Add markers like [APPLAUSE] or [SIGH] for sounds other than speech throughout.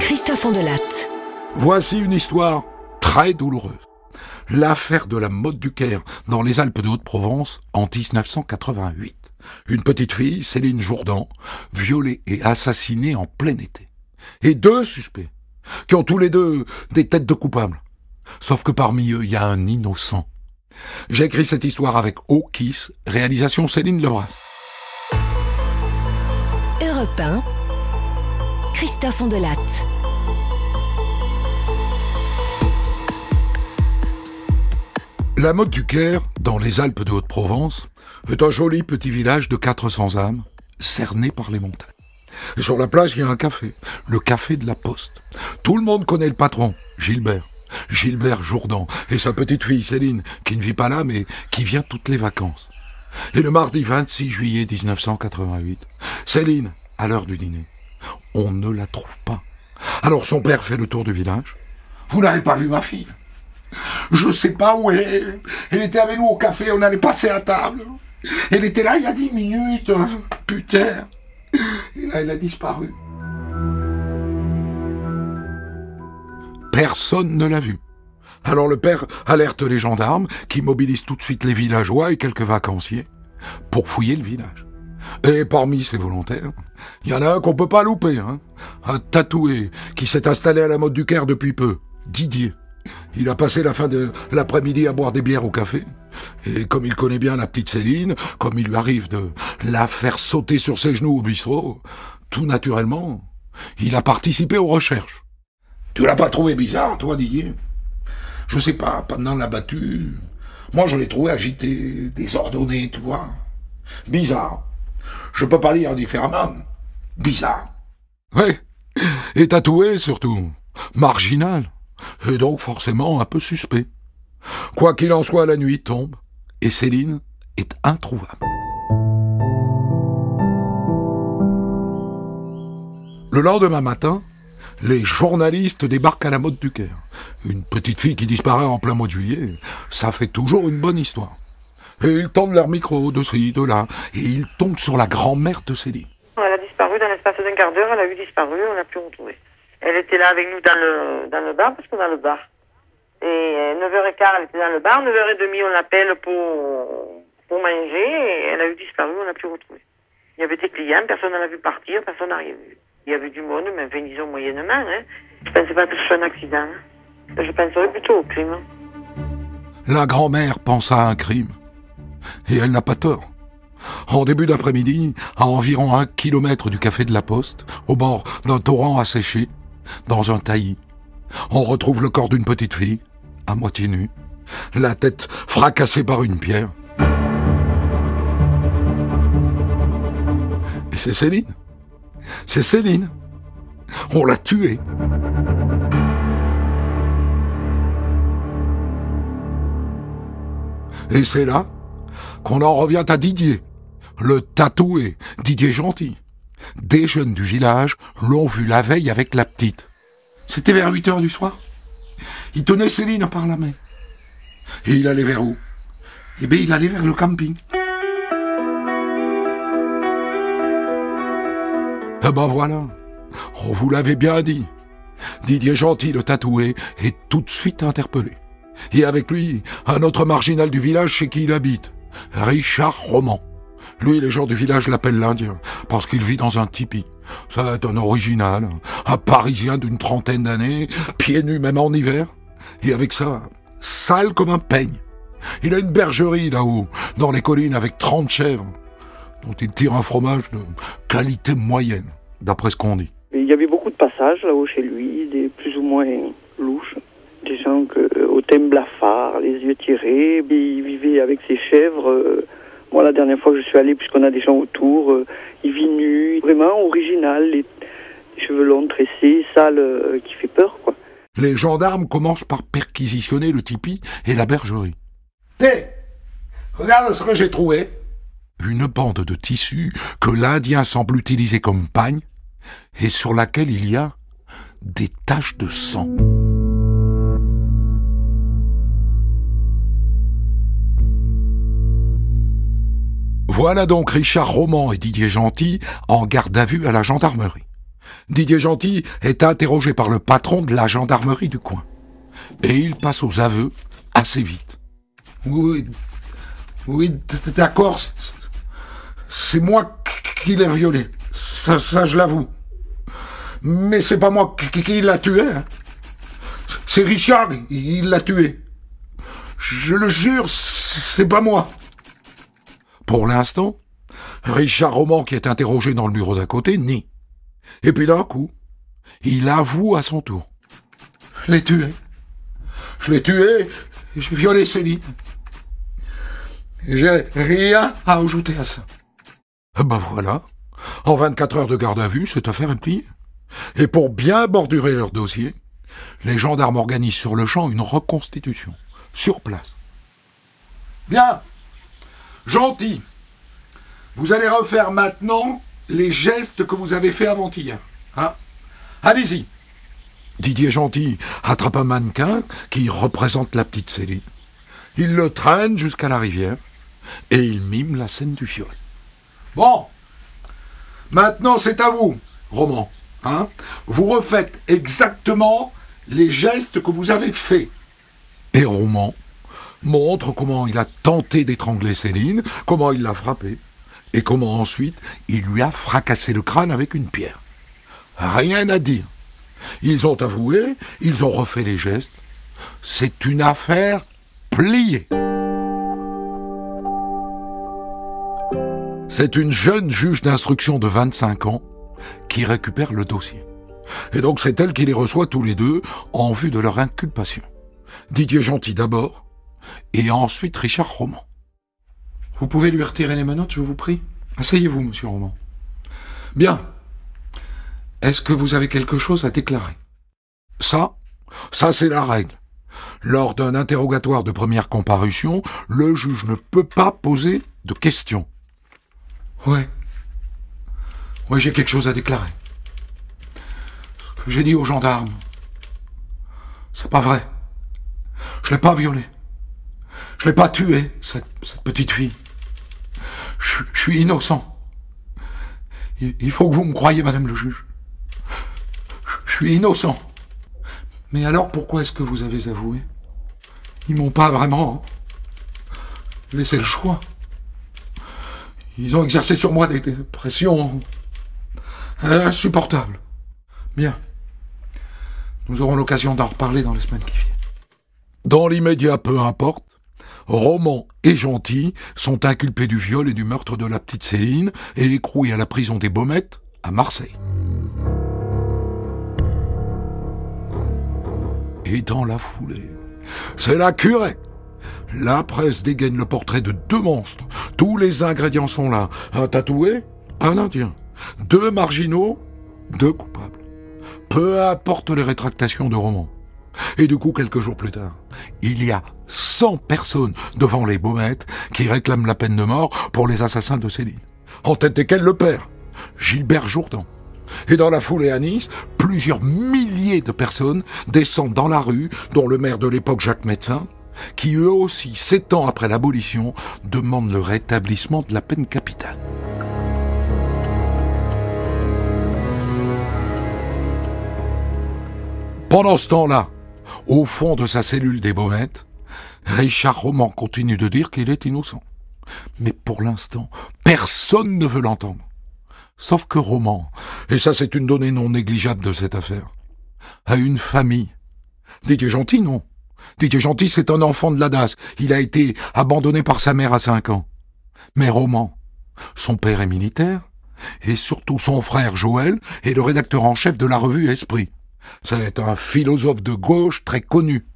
Christophe Andelatte. Voici une histoire très douloureuse. L'affaire de la mode du Caire, dans les Alpes de Haute-Provence, en 1988. Une petite fille, Céline Jourdan, violée et assassinée en plein été. Et deux suspects, qui ont tous les deux des têtes de coupables. Sauf que parmi eux, il y a un innocent. J'ai écrit cette histoire avec O Kiss, réalisation Céline Lebras. Christophe Ondelatte. La Motte du Caire, dans les Alpes de Haute-Provence, est un joli petit village de 400 âmes, cerné par les montagnes. Et sur la place, il y a un café, le café de la Poste. Tout le monde connaît le patron, Gilbert. Gilbert Jourdan et sa petite fille Céline, qui ne vit pas là, mais qui vient toutes les vacances. Et le mardi 26 juillet 1988, Céline, à l'heure du dîner, on ne la trouve pas. Alors son père fait le tour du village. Vous n'avez pas vu ma fille Je ne sais pas où elle est. Elle était avec nous au café, on allait passer à table. Elle était là il y a dix minutes. Hein. Putain. Et là, elle a disparu. Personne ne l'a vue. Alors le père alerte les gendarmes qui mobilisent tout de suite les villageois et quelques vacanciers pour fouiller le village. Et parmi ces volontaires, il y en a un qu'on peut pas louper, hein un tatoué qui s'est installé à la mode du Caire depuis peu, Didier. Il a passé la fin de l'après-midi à boire des bières au café. Et comme il connaît bien la petite Céline, comme il lui arrive de la faire sauter sur ses genoux au bistrot, tout naturellement, il a participé aux recherches. Tu l'as pas trouvé bizarre, toi, Didier Je sais pas, pendant la battue, moi je l'ai trouvé agité, désordonné, tu vois. Bizarre. Je peux pas dire différemment. Bizarre. Oui. Et tatoué surtout. Marginal. Et donc forcément un peu suspect. Quoi qu'il en soit, la nuit tombe et Céline est introuvable. Le lendemain matin, les journalistes débarquent à la mode du Caire. Une petite fille qui disparaît en plein mois de juillet, ça fait toujours une bonne histoire et ils tendent leur micro de ci, de là, et ils tombent sur la grand-mère de Céline. Elle a disparu dans l'espace d'un quart d'heure, elle a eu disparu, on l'a plus retrouvé. Elle était là avec nous dans le, dans le bar, parce qu'on dans le bar. Et 9h15, euh, elle était dans le bar, 9h30, on l'appelle pour, pour manger, elle a eu disparu, on l'a plus retrouvé. Il y avait des clients, personne n'en a vu partir, personne n'a rien vu. Il y avait du monde, mais enfin, disons moyennement. Hein. Je ne pensais pas que ce soit un accident. Hein. Je penserais plutôt au crime. La grand-mère pense à un crime. Et elle n'a pas tort. En début d'après-midi, à environ un kilomètre du café de la Poste, au bord d'un torrent asséché, dans un taillis, on retrouve le corps d'une petite fille, à moitié nue, la tête fracassée par une pierre. Et c'est Céline. C'est Céline. On l'a tuée. Et c'est là qu'on en revient à Didier, le tatoué, Didier Gentil. Des jeunes du village l'ont vu la veille avec la petite. C'était vers 8 heures du soir. Il tenait Céline par la main. Et il allait vers où Eh bien, il allait vers le camping. Ah ben voilà, on oh, vous l'avait bien dit. Didier Gentil, le tatoué, est tout de suite interpellé. Et avec lui, un autre marginal du village chez qui il habite. Richard Roman. Lui, les gens du village l'appellent l'Indien, parce qu'il vit dans un tipi. Ça va être un original, un Parisien d'une trentaine d'années, pieds nus même en hiver, et avec ça, sale comme un peigne. Il a une bergerie là-haut, dans les collines, avec 30 chèvres, dont il tire un fromage de qualité moyenne, d'après ce qu'on dit. Il y avait beaucoup de passages là-haut chez lui, des plus ou moins louches des gens euh, au thème blafard, les yeux tirés, ils vivaient avec ses chèvres. Euh. Moi, la dernière fois que je suis allé, puisqu'on a des gens autour, euh, il vit nu, vraiment original, les cheveux longs, tressés, sales, qui fait peur, quoi. Les gendarmes commencent par perquisitionner le tipi et la bergerie. Hé Regarde ce que j'ai trouvé Une bande de tissu que l'Indien semble utiliser comme pagne et sur laquelle il y a des taches de sang. Voilà donc Richard Roman et Didier Gentil en garde à vue à la gendarmerie. Didier Gentil est interrogé par le patron de la gendarmerie du coin. Et il passe aux aveux assez vite. Oui, oui, d'accord, c'est moi qui l'ai violé. Ça, ça je l'avoue. Mais c'est pas moi qui, l'a tué. Hein. C'est Richard, il l'a tué. Je le jure, c'est pas moi. Pour l'instant, Richard Roman, qui est interrogé dans le bureau d'à côté, nie. Et puis d'un coup, il avoue à son tour. Je l'ai tué. Je l'ai tué. J'ai violé Céline. J'ai rien à ajouter à ça. Ben voilà. En 24 heures de garde à vue, cette affaire est pliée. Et pour bien bordurer leur dossier, les gendarmes organisent sur le champ une reconstitution, sur place. Bien, Gentil. Vous allez refaire maintenant les gestes que vous avez faits avant-hier. Hein Allez-y. Didier Gentil attrape un mannequin qui représente la petite Céline. Il le traîne jusqu'à la rivière et il mime la scène du viol. Bon. Maintenant, c'est à vous, Roman. Hein vous refaites exactement les gestes que vous avez faits. Et Roman montre comment il a tenté d'étrangler Céline, comment il l'a frappée, et comment ensuite il lui a fracassé le crâne avec une pierre. Rien à dire. Ils ont avoué, ils ont refait les gestes. C'est une affaire pliée. C'est une jeune juge d'instruction de 25 ans qui récupère le dossier. Et donc c'est elle qui les reçoit tous les deux en vue de leur inculpation. Didier Gentil d'abord, et ensuite Richard Roman. Vous pouvez lui retirer les menottes, je vous prie Asseyez-vous, monsieur Roman. Bien. Est-ce que vous avez quelque chose à déclarer Ça, ça c'est la règle. Lors d'un interrogatoire de première comparution, le juge ne peut pas poser de questions. Ouais. Ouais, j'ai quelque chose à déclarer. Ce que j'ai dit aux gendarmes, c'est pas vrai. Je l'ai pas violé. Je l'ai pas tuer cette, petite fille. Je, suis innocent. Il, faut que vous me croyez, madame le juge. Je, suis innocent. Mais alors pourquoi est-ce que vous avez avoué Ils m'ont pas vraiment hein, laissé le choix. Ils ont exercé sur moi des pressions insupportables. Bien. Nous aurons l'occasion d'en reparler dans les semaines qui viennent. Dans l'immédiat, peu importe. Roman et Gentil sont inculpés du viol et du meurtre de la petite Céline et écroués à la prison des Baumettes à Marseille. Et dans la foulée, c'est la curée la presse dégaine le portrait de deux monstres. Tous les ingrédients sont là. Un tatoué, un indien. Deux marginaux, deux coupables. Peu importe les rétractations de Roman. Et du coup, quelques jours plus tard, il y a 100 personnes devant les Baumettes qui réclament la peine de mort pour les assassins de Céline, en tête desquels le père, Gilbert Jourdan. Et dans la foulée à Nice, plusieurs milliers de personnes descendent dans la rue, dont le maire de l'époque Jacques Médecin, qui eux aussi, sept ans après l'abolition, demandent le rétablissement de la peine capitale. Pendant ce temps-là, au fond de sa cellule des Baumettes, Richard Roman continue de dire qu'il est innocent. Mais pour l'instant, personne ne veut l'entendre. Sauf que Roman, et ça c'est une donnée non négligeable de cette affaire, a une famille. Didier Gentil, non. Didier Gentil, c'est un enfant de la DAS. Il a été abandonné par sa mère à 5 ans. Mais Roman, son père est militaire, et surtout son frère Joël est le rédacteur en chef de la revue Esprit. C'est un philosophe de gauche très connu.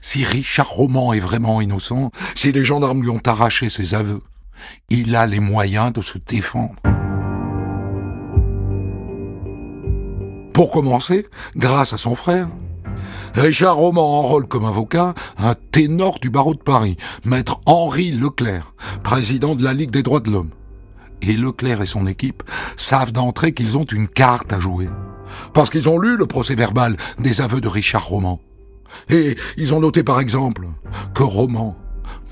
Si Richard Roman est vraiment innocent, si les gendarmes lui ont arraché ses aveux, il a les moyens de se défendre. Pour commencer, grâce à son frère, Richard Roman enrôle comme avocat un ténor du barreau de Paris, maître Henri Leclerc, président de la Ligue des droits de l'homme. Et Leclerc et son équipe savent d'entrée qu'ils ont une carte à jouer parce qu'ils ont lu le procès-verbal des aveux de Richard Roman. Et ils ont noté par exemple que Roman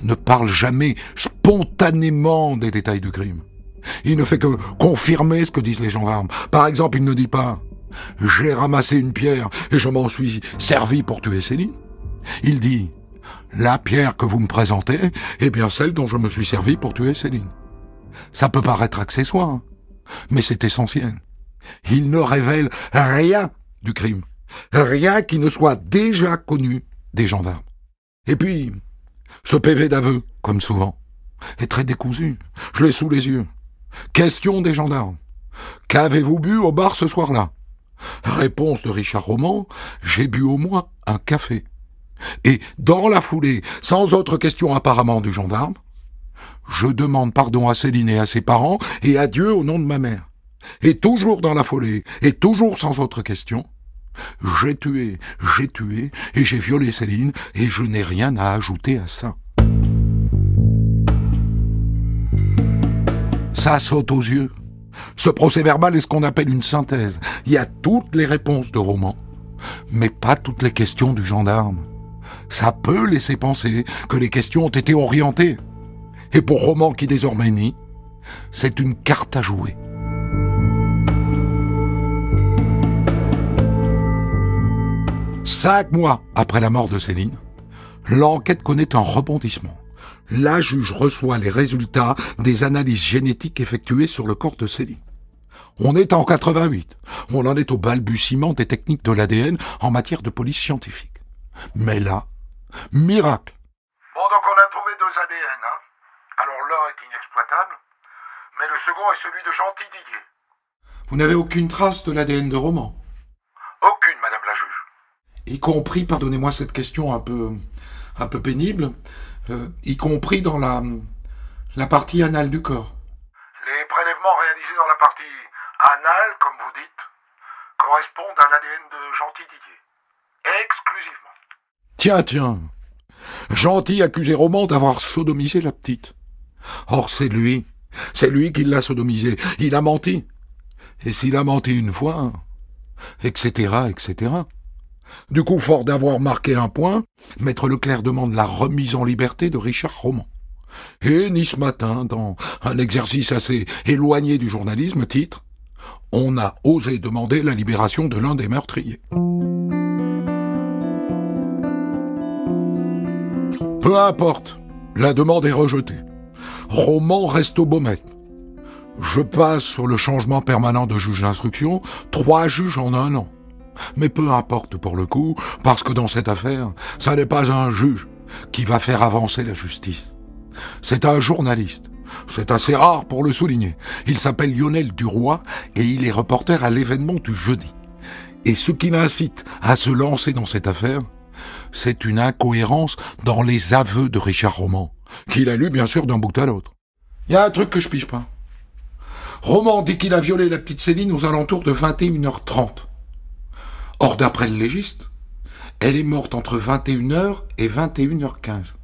ne parle jamais spontanément des détails du crime. Il ne fait que confirmer ce que disent les gendarmes. Par exemple, il ne dit pas ⁇ J'ai ramassé une pierre et je m'en suis servi pour tuer Céline ⁇ Il dit ⁇ La pierre que vous me présentez est bien celle dont je me suis servi pour tuer Céline. Ça peut paraître accessoire, hein, mais c'est essentiel. Il ne révèle rien du crime, rien qui ne soit déjà connu des gendarmes. Et puis, ce PV d'aveu, comme souvent, est très décousu. Je l'ai sous les yeux. Question des gendarmes. Qu'avez-vous bu au bar ce soir-là Réponse de Richard Roman, j'ai bu au moins un café. Et dans la foulée, sans autre question apparemment du gendarme, je demande pardon à Céline et à ses parents et adieu au nom de ma mère et toujours dans la folie, et toujours sans autre question. J'ai tué, j'ai tué, et j'ai violé Céline, et je n'ai rien à ajouter à ça. Ça saute aux yeux. Ce procès verbal est ce qu'on appelle une synthèse. Il y a toutes les réponses de roman, mais pas toutes les questions du gendarme. Ça peut laisser penser que les questions ont été orientées. Et pour roman qui désormais nie, c'est une carte à jouer. Cinq mois après la mort de Céline, l'enquête connaît un rebondissement. La juge reçoit les résultats des analyses génétiques effectuées sur le corps de Céline. On est en 88. On en est au balbutiement des techniques de l'ADN en matière de police scientifique. Mais là, miracle. Bon, donc on a trouvé deux ADN. Hein Alors l'un est inexploitable, mais le second est celui de Gentil Didier. Vous n'avez aucune trace de l'ADN de Roman Aucune y compris, pardonnez-moi cette question un peu, un peu pénible, euh, y compris dans la, la partie anale du corps. Les prélèvements réalisés dans la partie anale, comme vous dites, correspondent à l'ADN de Gentil Didier. Exclusivement. Tiens, tiens. Gentil accusé Roman d'avoir sodomisé la petite. Or, c'est lui. C'est lui qui l'a sodomisé. Il a menti. Et s'il a menti une fois, etc., hein, etc., du coup, fort d'avoir marqué un point, Maître Leclerc demande la remise en liberté de Richard Roman. Et ni ce Matin, dans un exercice assez éloigné du journalisme, titre On a osé demander la libération de l'un des meurtriers. Peu importe, la demande est rejetée. Roman reste au beau maître. Je passe sur le changement permanent de juge d'instruction, trois juges en un an. Mais peu importe pour le coup, parce que dans cette affaire, ça n'est pas un juge qui va faire avancer la justice. C'est un journaliste. C'est assez rare pour le souligner. Il s'appelle Lionel Duroy et il est reporter à l'événement du jeudi. Et ce qui l'incite à se lancer dans cette affaire, c'est une incohérence dans les aveux de Richard Roman, qu'il a lu bien sûr d'un bout à l'autre. Il y a un truc que je pige pas. Roman dit qu'il a violé la petite Céline aux alentours de 21h30. Or, d'après le légiste, elle est morte entre 21h et 21h15.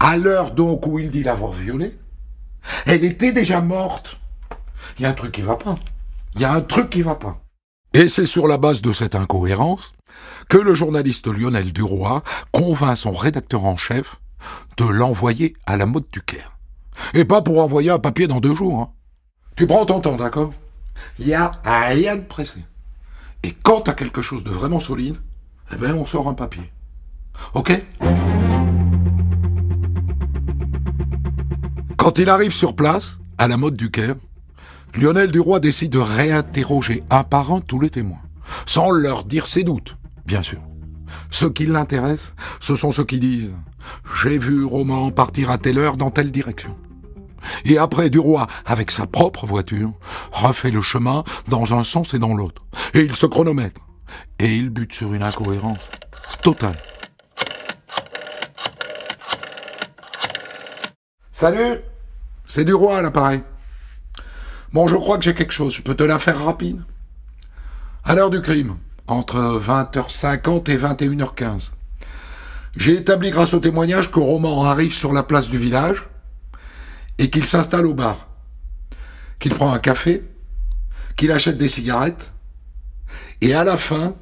À l'heure donc où il dit l'avoir violée, elle était déjà morte. Il y a un truc qui va pas. Il y a un truc qui va pas. Et c'est sur la base de cette incohérence que le journaliste Lionel Duroy convainc son rédacteur en chef de l'envoyer à la mode du Caire. Et pas pour envoyer un papier dans deux jours. Hein. Tu prends ton temps, d'accord Il n'y a rien de pressé. Et quand à quelque chose de vraiment solide, eh ben on sort un papier. OK Quand il arrive sur place, à la mode du Caire, Lionel Duroy décide de réinterroger un par un tous les témoins, sans leur dire ses doutes, bien sûr. Ceux qui l'intéressent, ce sont ceux qui disent ⁇ J'ai vu Roman partir à telle heure dans telle direction ⁇ et après du roi, avec sa propre voiture, refait le chemin dans un sens et dans l'autre. Et il se chronomètre. Et il bute sur une incohérence totale. Salut C'est du roi à l'appareil. Bon, je crois que j'ai quelque chose. Je peux te la faire rapide. À l'heure du crime, entre 20h50 et 21h15, j'ai établi grâce au témoignage que Roman arrive sur la place du village et qu'il s'installe au bar, qu'il prend un café, qu'il achète des cigarettes, et à la fin,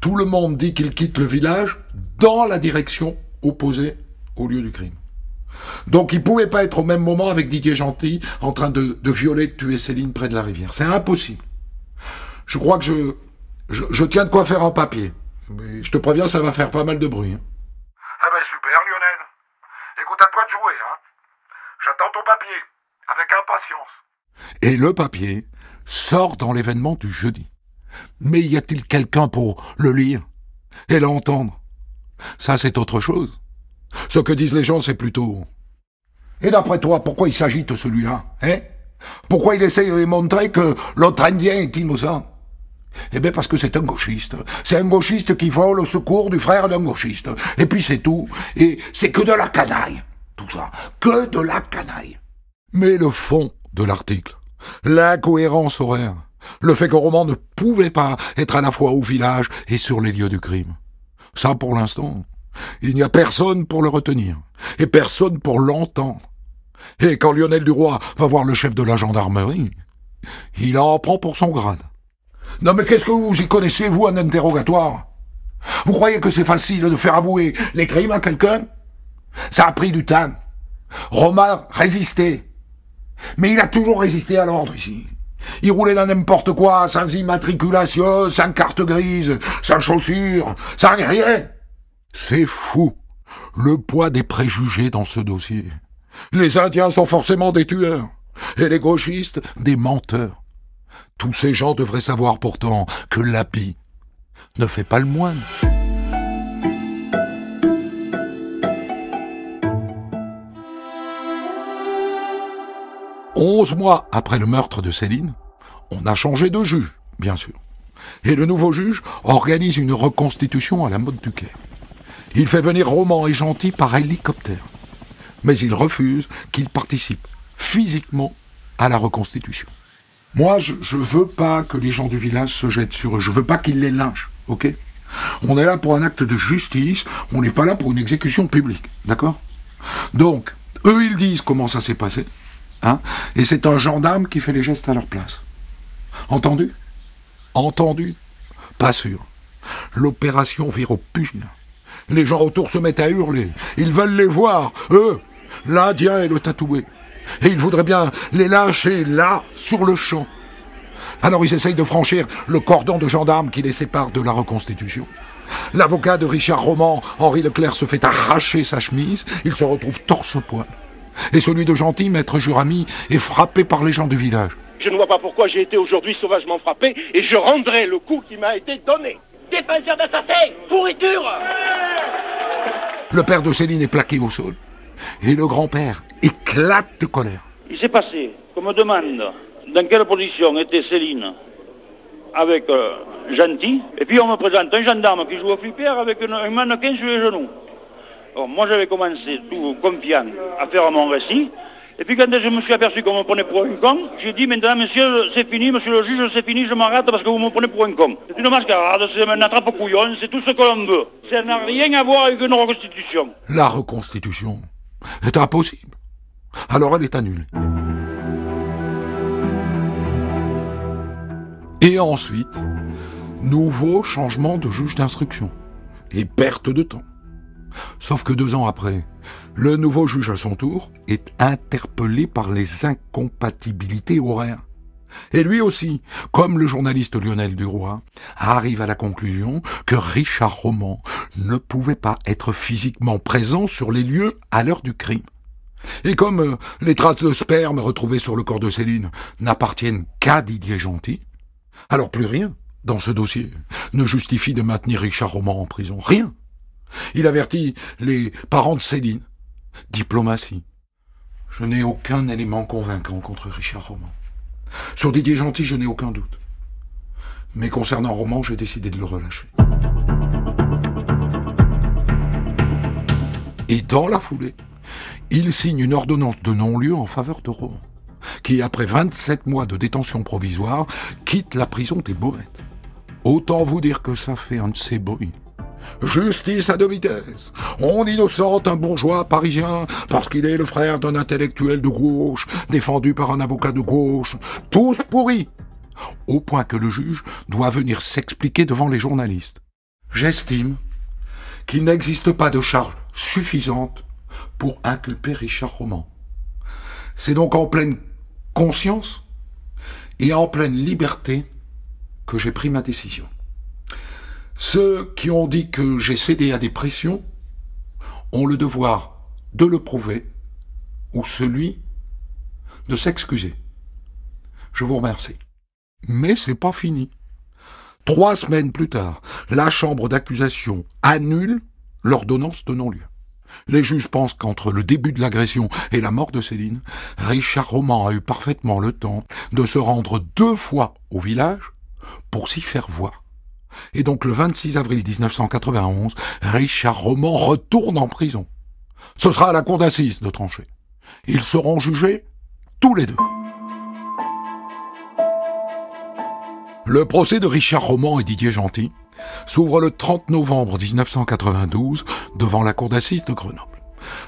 tout le monde dit qu'il quitte le village dans la direction opposée au lieu du crime. Donc il ne pouvait pas être au même moment avec Didier Gentil en train de, violer, de tuer Céline près de la rivière. C'est impossible. Je crois que je, je, tiens de quoi faire en papier. Mais je te préviens, ça va faire pas mal de bruit. Hein. Ah ben super Lionel. Écoute, à toi de jouer. Hein. J'attends ton papier, avec impatience. Et le papier sort dans l'événement du jeudi. Mais y a-t-il quelqu'un pour le lire et l'entendre Ça, c'est autre chose. Ce que disent les gens, c'est plutôt... Et d'après toi, pourquoi il s'agit de celui-là hein Pourquoi il essaye de montrer que l'autre Indien est innocent eh bien parce que c'est un gauchiste. C'est un gauchiste qui vole au secours du frère d'un gauchiste. Et puis c'est tout. Et c'est que de la canaille. Que de la canaille. Mais le fond de l'article, l'incohérence horaire, le fait que Roman ne pouvait pas être à la fois au village et sur les lieux du crime. Ça, pour l'instant, il n'y a personne pour le retenir, et personne pour l'entendre. Et quand Lionel Duroy va voir le chef de la gendarmerie, il en prend pour son grade. Non mais qu'est-ce que vous y connaissez, vous, un interrogatoire Vous croyez que c'est facile de faire avouer les crimes à quelqu'un ça a pris du temps. Romain résistait. Mais il a toujours résisté à l'ordre ici. Il roulait dans n'importe quoi, sans immatriculation, sans carte grise, sans chaussures, sans rien. C'est fou, le poids des préjugés dans ce dossier. Les Indiens sont forcément des tueurs, et les gauchistes des menteurs. Tous ces gens devraient savoir pourtant que l'API ne fait pas le moine. Onze mois après le meurtre de Céline, on a changé de juge, bien sûr. Et le nouveau juge organise une reconstitution à la mode du Caire. Il fait venir Roman et Gentil par hélicoptère. Mais il refuse qu'ils participent physiquement à la reconstitution. Moi, je, ne veux pas que les gens du village se jettent sur eux. Je veux pas qu'ils les lynchent, ok On est là pour un acte de justice, on n'est pas là pour une exécution publique, d'accord Donc, eux, ils disent comment ça s'est passé. Hein? et c'est un gendarme qui fait les gestes à leur place. Entendu Entendu Pas sûr. L'opération pugne. Les gens autour se mettent à hurler. Ils veulent les voir, eux, l'Indien et le tatoué. Et ils voudraient bien les lâcher là, sur le champ. Alors ils essayent de franchir le cordon de gendarmes qui les sépare de la reconstitution. L'avocat de Richard Roman, Henri Leclerc, se fait arracher sa chemise. Il se retrouve torse-poil et celui de gentil, maître Jurami, est frappé par les gens du village. Je ne vois pas pourquoi j'ai été aujourd'hui sauvagement frappé, et je rendrai le coup qui m'a été donné. Défenseur d'assassin Pourriture Le père de Céline est plaqué au sol, et le grand-père éclate de colère. Il s'est passé qu'on me demande dans quelle position était Céline avec euh, Gentil, et puis on me présente un gendarme qui joue au flipper avec une, un mannequin sur les genoux moi, j'avais commencé tout confiant à faire mon récit. Et puis quand je me suis aperçu qu'on me prenait pour un con, j'ai dit maintenant monsieur c'est fini, monsieur le juge c'est fini, je m'arrête parce que vous me prenez pour un con. C'est une mascarade, c'est un attrape-couillon, c'est tout ce que l'on veut. Ça n'a rien à voir avec une reconstitution. La reconstitution est impossible. Alors elle est annulée. Et ensuite, nouveau changement de juge d'instruction. Et perte de temps. Sauf que deux ans après, le nouveau juge à son tour est interpellé par les incompatibilités horaires. Et lui aussi, comme le journaliste Lionel Duroy, arrive à la conclusion que Richard Roman ne pouvait pas être physiquement présent sur les lieux à l'heure du crime. Et comme euh, les traces de sperme retrouvées sur le corps de Céline n'appartiennent qu'à Didier Gentil, alors plus rien dans ce dossier ne justifie de maintenir Richard Roman en prison. Rien. Il avertit les parents de Céline. Diplomatie. Je n'ai aucun élément convaincant contre Richard Roman. Sur Didier Gentil, je n'ai aucun doute. Mais concernant Roman, j'ai décidé de le relâcher. Et dans la foulée, il signe une ordonnance de non-lieu en faveur de Roman, qui, après 27 mois de détention provisoire, quitte la prison des Baumettes. Autant vous dire que ça fait un de ces bruits. Justice à deux vitesses. On innocente un bourgeois parisien parce qu'il est le frère d'un intellectuel de gauche, défendu par un avocat de gauche. Tous pourris. Au point que le juge doit venir s'expliquer devant les journalistes. J'estime qu'il n'existe pas de charge suffisante pour inculper Richard Roman. C'est donc en pleine conscience et en pleine liberté que j'ai pris ma décision. Ceux qui ont dit que j'ai cédé à des pressions ont le devoir de le prouver ou celui de s'excuser. Je vous remercie. Mais c'est pas fini. Trois semaines plus tard, la chambre d'accusation annule l'ordonnance de non-lieu. Les juges pensent qu'entre le début de l'agression et la mort de Céline, Richard Roman a eu parfaitement le temps de se rendre deux fois au village pour s'y faire voir. Et donc le 26 avril 1991, Richard Roman retourne en prison. Ce sera à la cour d'assises de trancher. Ils seront jugés tous les deux. Le procès de Richard Roman et Didier Gentil s'ouvre le 30 novembre 1992 devant la cour d'assises de Grenoble.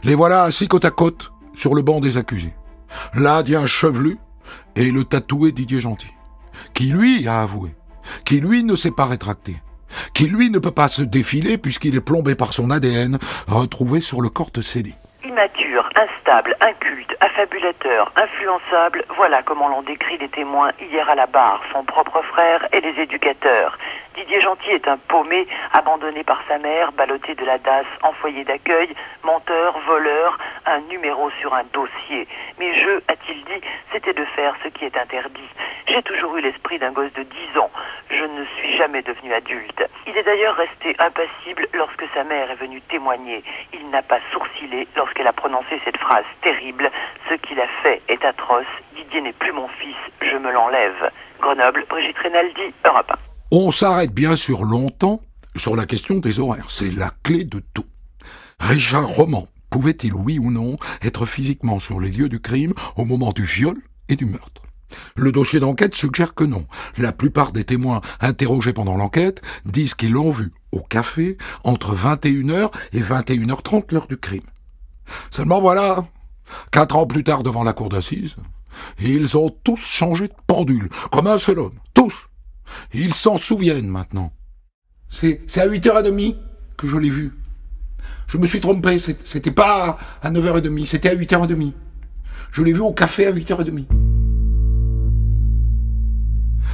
Les voilà assis côte à côte sur le banc des accusés. L'Indien chevelu et le tatoué Didier Gentil, qui lui a avoué qui lui ne s'est pas rétracté, qui lui ne peut pas se défiler puisqu'il est plombé par son ADN retrouvé sur le corte de Immature, instable, inculte, affabulateur, influençable, voilà comment l'ont décrit les témoins hier à la barre, son propre frère et les éducateurs. Didier Gentil est un paumé, abandonné par sa mère, ballotté de la DAS en foyer d'accueil, menteur, voleur, un numéro sur un dossier. Mais je, a-t-il dit, c'était de faire ce qui est interdit. J'ai toujours eu l'esprit d'un gosse de 10 ans je ne suis jamais devenu adulte. Il est d'ailleurs resté impassible lorsque sa mère est venue témoigner. Il n'a pas sourcillé lorsqu'elle a prononcé cette phrase terrible. Ce qu'il a fait est atroce. Didier n'est plus mon fils, je me l'enlève. Grenoble, Brigitte Rinaldi, Europe 1. On s'arrête bien sûr longtemps sur la question des horaires. C'est la clé de tout. Richard Roman, pouvait-il, oui ou non, être physiquement sur les lieux du crime au moment du viol et du meurtre le dossier d'enquête suggère que non. La plupart des témoins interrogés pendant l'enquête disent qu'ils l'ont vu au café entre 21h et 21h30 l'heure du crime. Seulement voilà, quatre ans plus tard devant la cour d'assises, ils ont tous changé de pendule, comme un seul homme, tous. Ils s'en souviennent maintenant. C'est, à 8h30 que je l'ai vu. Je me suis trompé, c'était pas à 9h30, c'était à 8h30. Je l'ai vu au café à 8h30.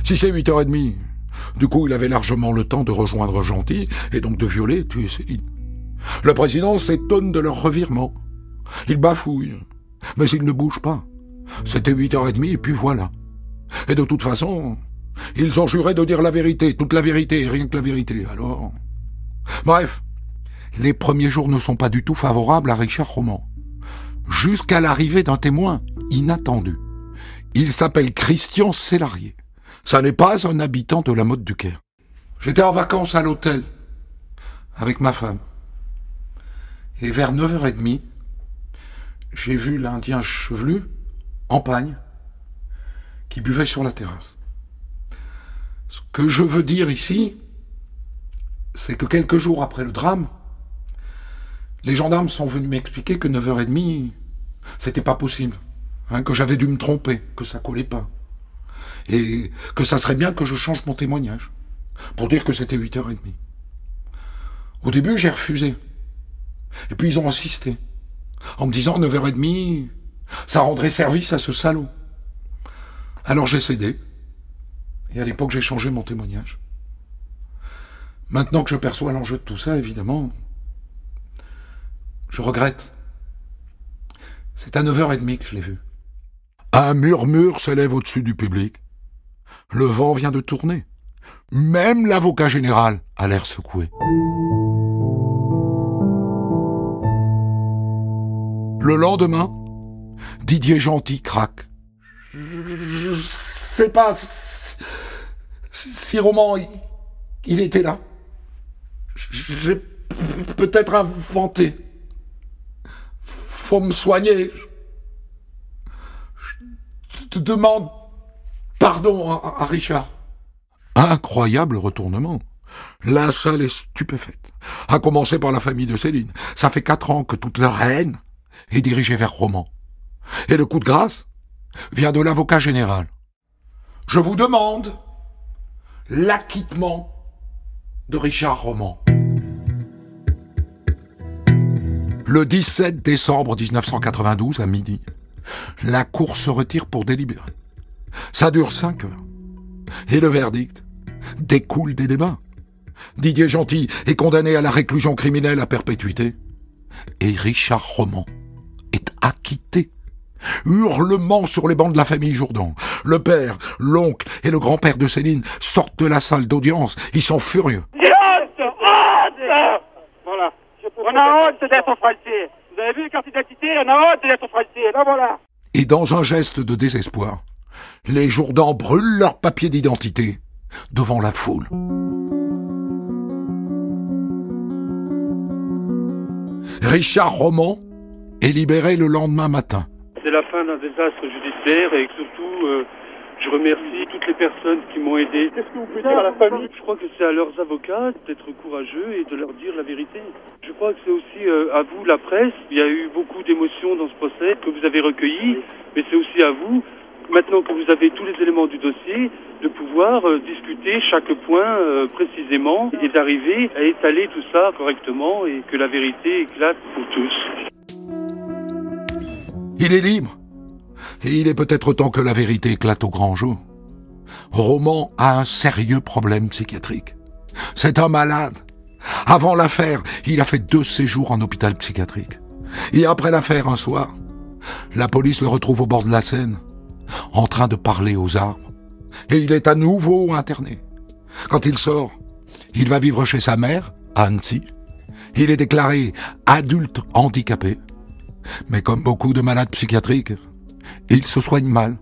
Si c'est 8h30, du coup, il avait largement le temps de rejoindre Gentil et donc de violer Tu sais, Le président s'étonne de leur revirement. Il bafouille, mais il ne bouge pas. C'était 8h30 et puis voilà. Et de toute façon, ils ont juré de dire la vérité, toute la vérité, rien que la vérité, alors. Bref, les premiers jours ne sont pas du tout favorables à Richard Roman. Jusqu'à l'arrivée d'un témoin inattendu. Il s'appelle Christian Sélarié. Ça n'est pas un habitant de la mode du Caire. J'étais en vacances à l'hôtel avec ma femme. Et vers 9h30, j'ai vu l'Indien chevelu en pagne qui buvait sur la terrasse. Ce que je veux dire ici, c'est que quelques jours après le drame, les gendarmes sont venus m'expliquer que 9h30, c'était pas possible, hein, que j'avais dû me tromper, que ça collait pas et que ça serait bien que je change mon témoignage pour dire que c'était 8h30. Au début, j'ai refusé. Et puis ils ont insisté en me disant 9h30, ça rendrait service à ce salaud. Alors j'ai cédé. Et à l'époque, j'ai changé mon témoignage. Maintenant que je perçois l'enjeu de tout ça, évidemment, je regrette. C'est à 9h30 que je l'ai vu. Un murmure s'élève au-dessus du public. Le vent vient de tourner. Même l'avocat général a l'air secoué. Le lendemain, Didier Gentil craque. Je sais pas si Roman, il, était là. J'ai peut-être inventé. Faut me soigner. Je te demande Pardon à, hein, hein, hein, Richard. Incroyable retournement. La salle est stupéfaite. À commencer par la famille de Céline. Ça fait quatre ans que toute leur haine est dirigée vers Roman. Et le coup de grâce vient de l'avocat général. Je vous demande l'acquittement de Richard Roman. Le 17 décembre 1992, à midi, la Cour se retire pour délibérer. Ça dure cinq heures. Et le verdict découle des débats. Didier Gentil est condamné à la réclusion criminelle à perpétuité. Et Richard Roman est acquitté. Hurlement sur les bancs de la famille Jourdan. Le père, l'oncle et le grand-père de Céline sortent de la salle d'audience. Ils sont furieux. On a honte d'être Vous avez vu On Et dans un geste de désespoir, les Jourdans brûlent leurs papiers d'identité devant la foule. Richard Roman est libéré le lendemain matin. C'est la fin d'un désastre judiciaire et surtout, euh, je remercie toutes les personnes qui m'ont aidé. Qu'est-ce que vous pouvez dire à la famille Je crois que c'est à leurs avocats d'être courageux et de leur dire la vérité. Je crois que c'est aussi euh, à vous, la presse. Il y a eu beaucoup d'émotions dans ce procès que vous avez recueilli, mais c'est aussi à vous maintenant que vous avez tous les éléments du dossier, de pouvoir euh, discuter chaque point euh, précisément et d'arriver à étaler tout ça correctement et que la vérité éclate pour tous. Il est libre. Et il est peut-être temps que la vérité éclate au grand jour. Roman a un sérieux problème psychiatrique. C'est un malade. Avant l'affaire, il a fait deux séjours en hôpital psychiatrique. Et après l'affaire, un soir, la police le retrouve au bord de la Seine en train de parler aux armes. Et il est à nouveau interné. Quand il sort, il va vivre chez sa mère, Annecy. Il est déclaré adulte handicapé. Mais comme beaucoup de malades psychiatriques, il se soigne mal.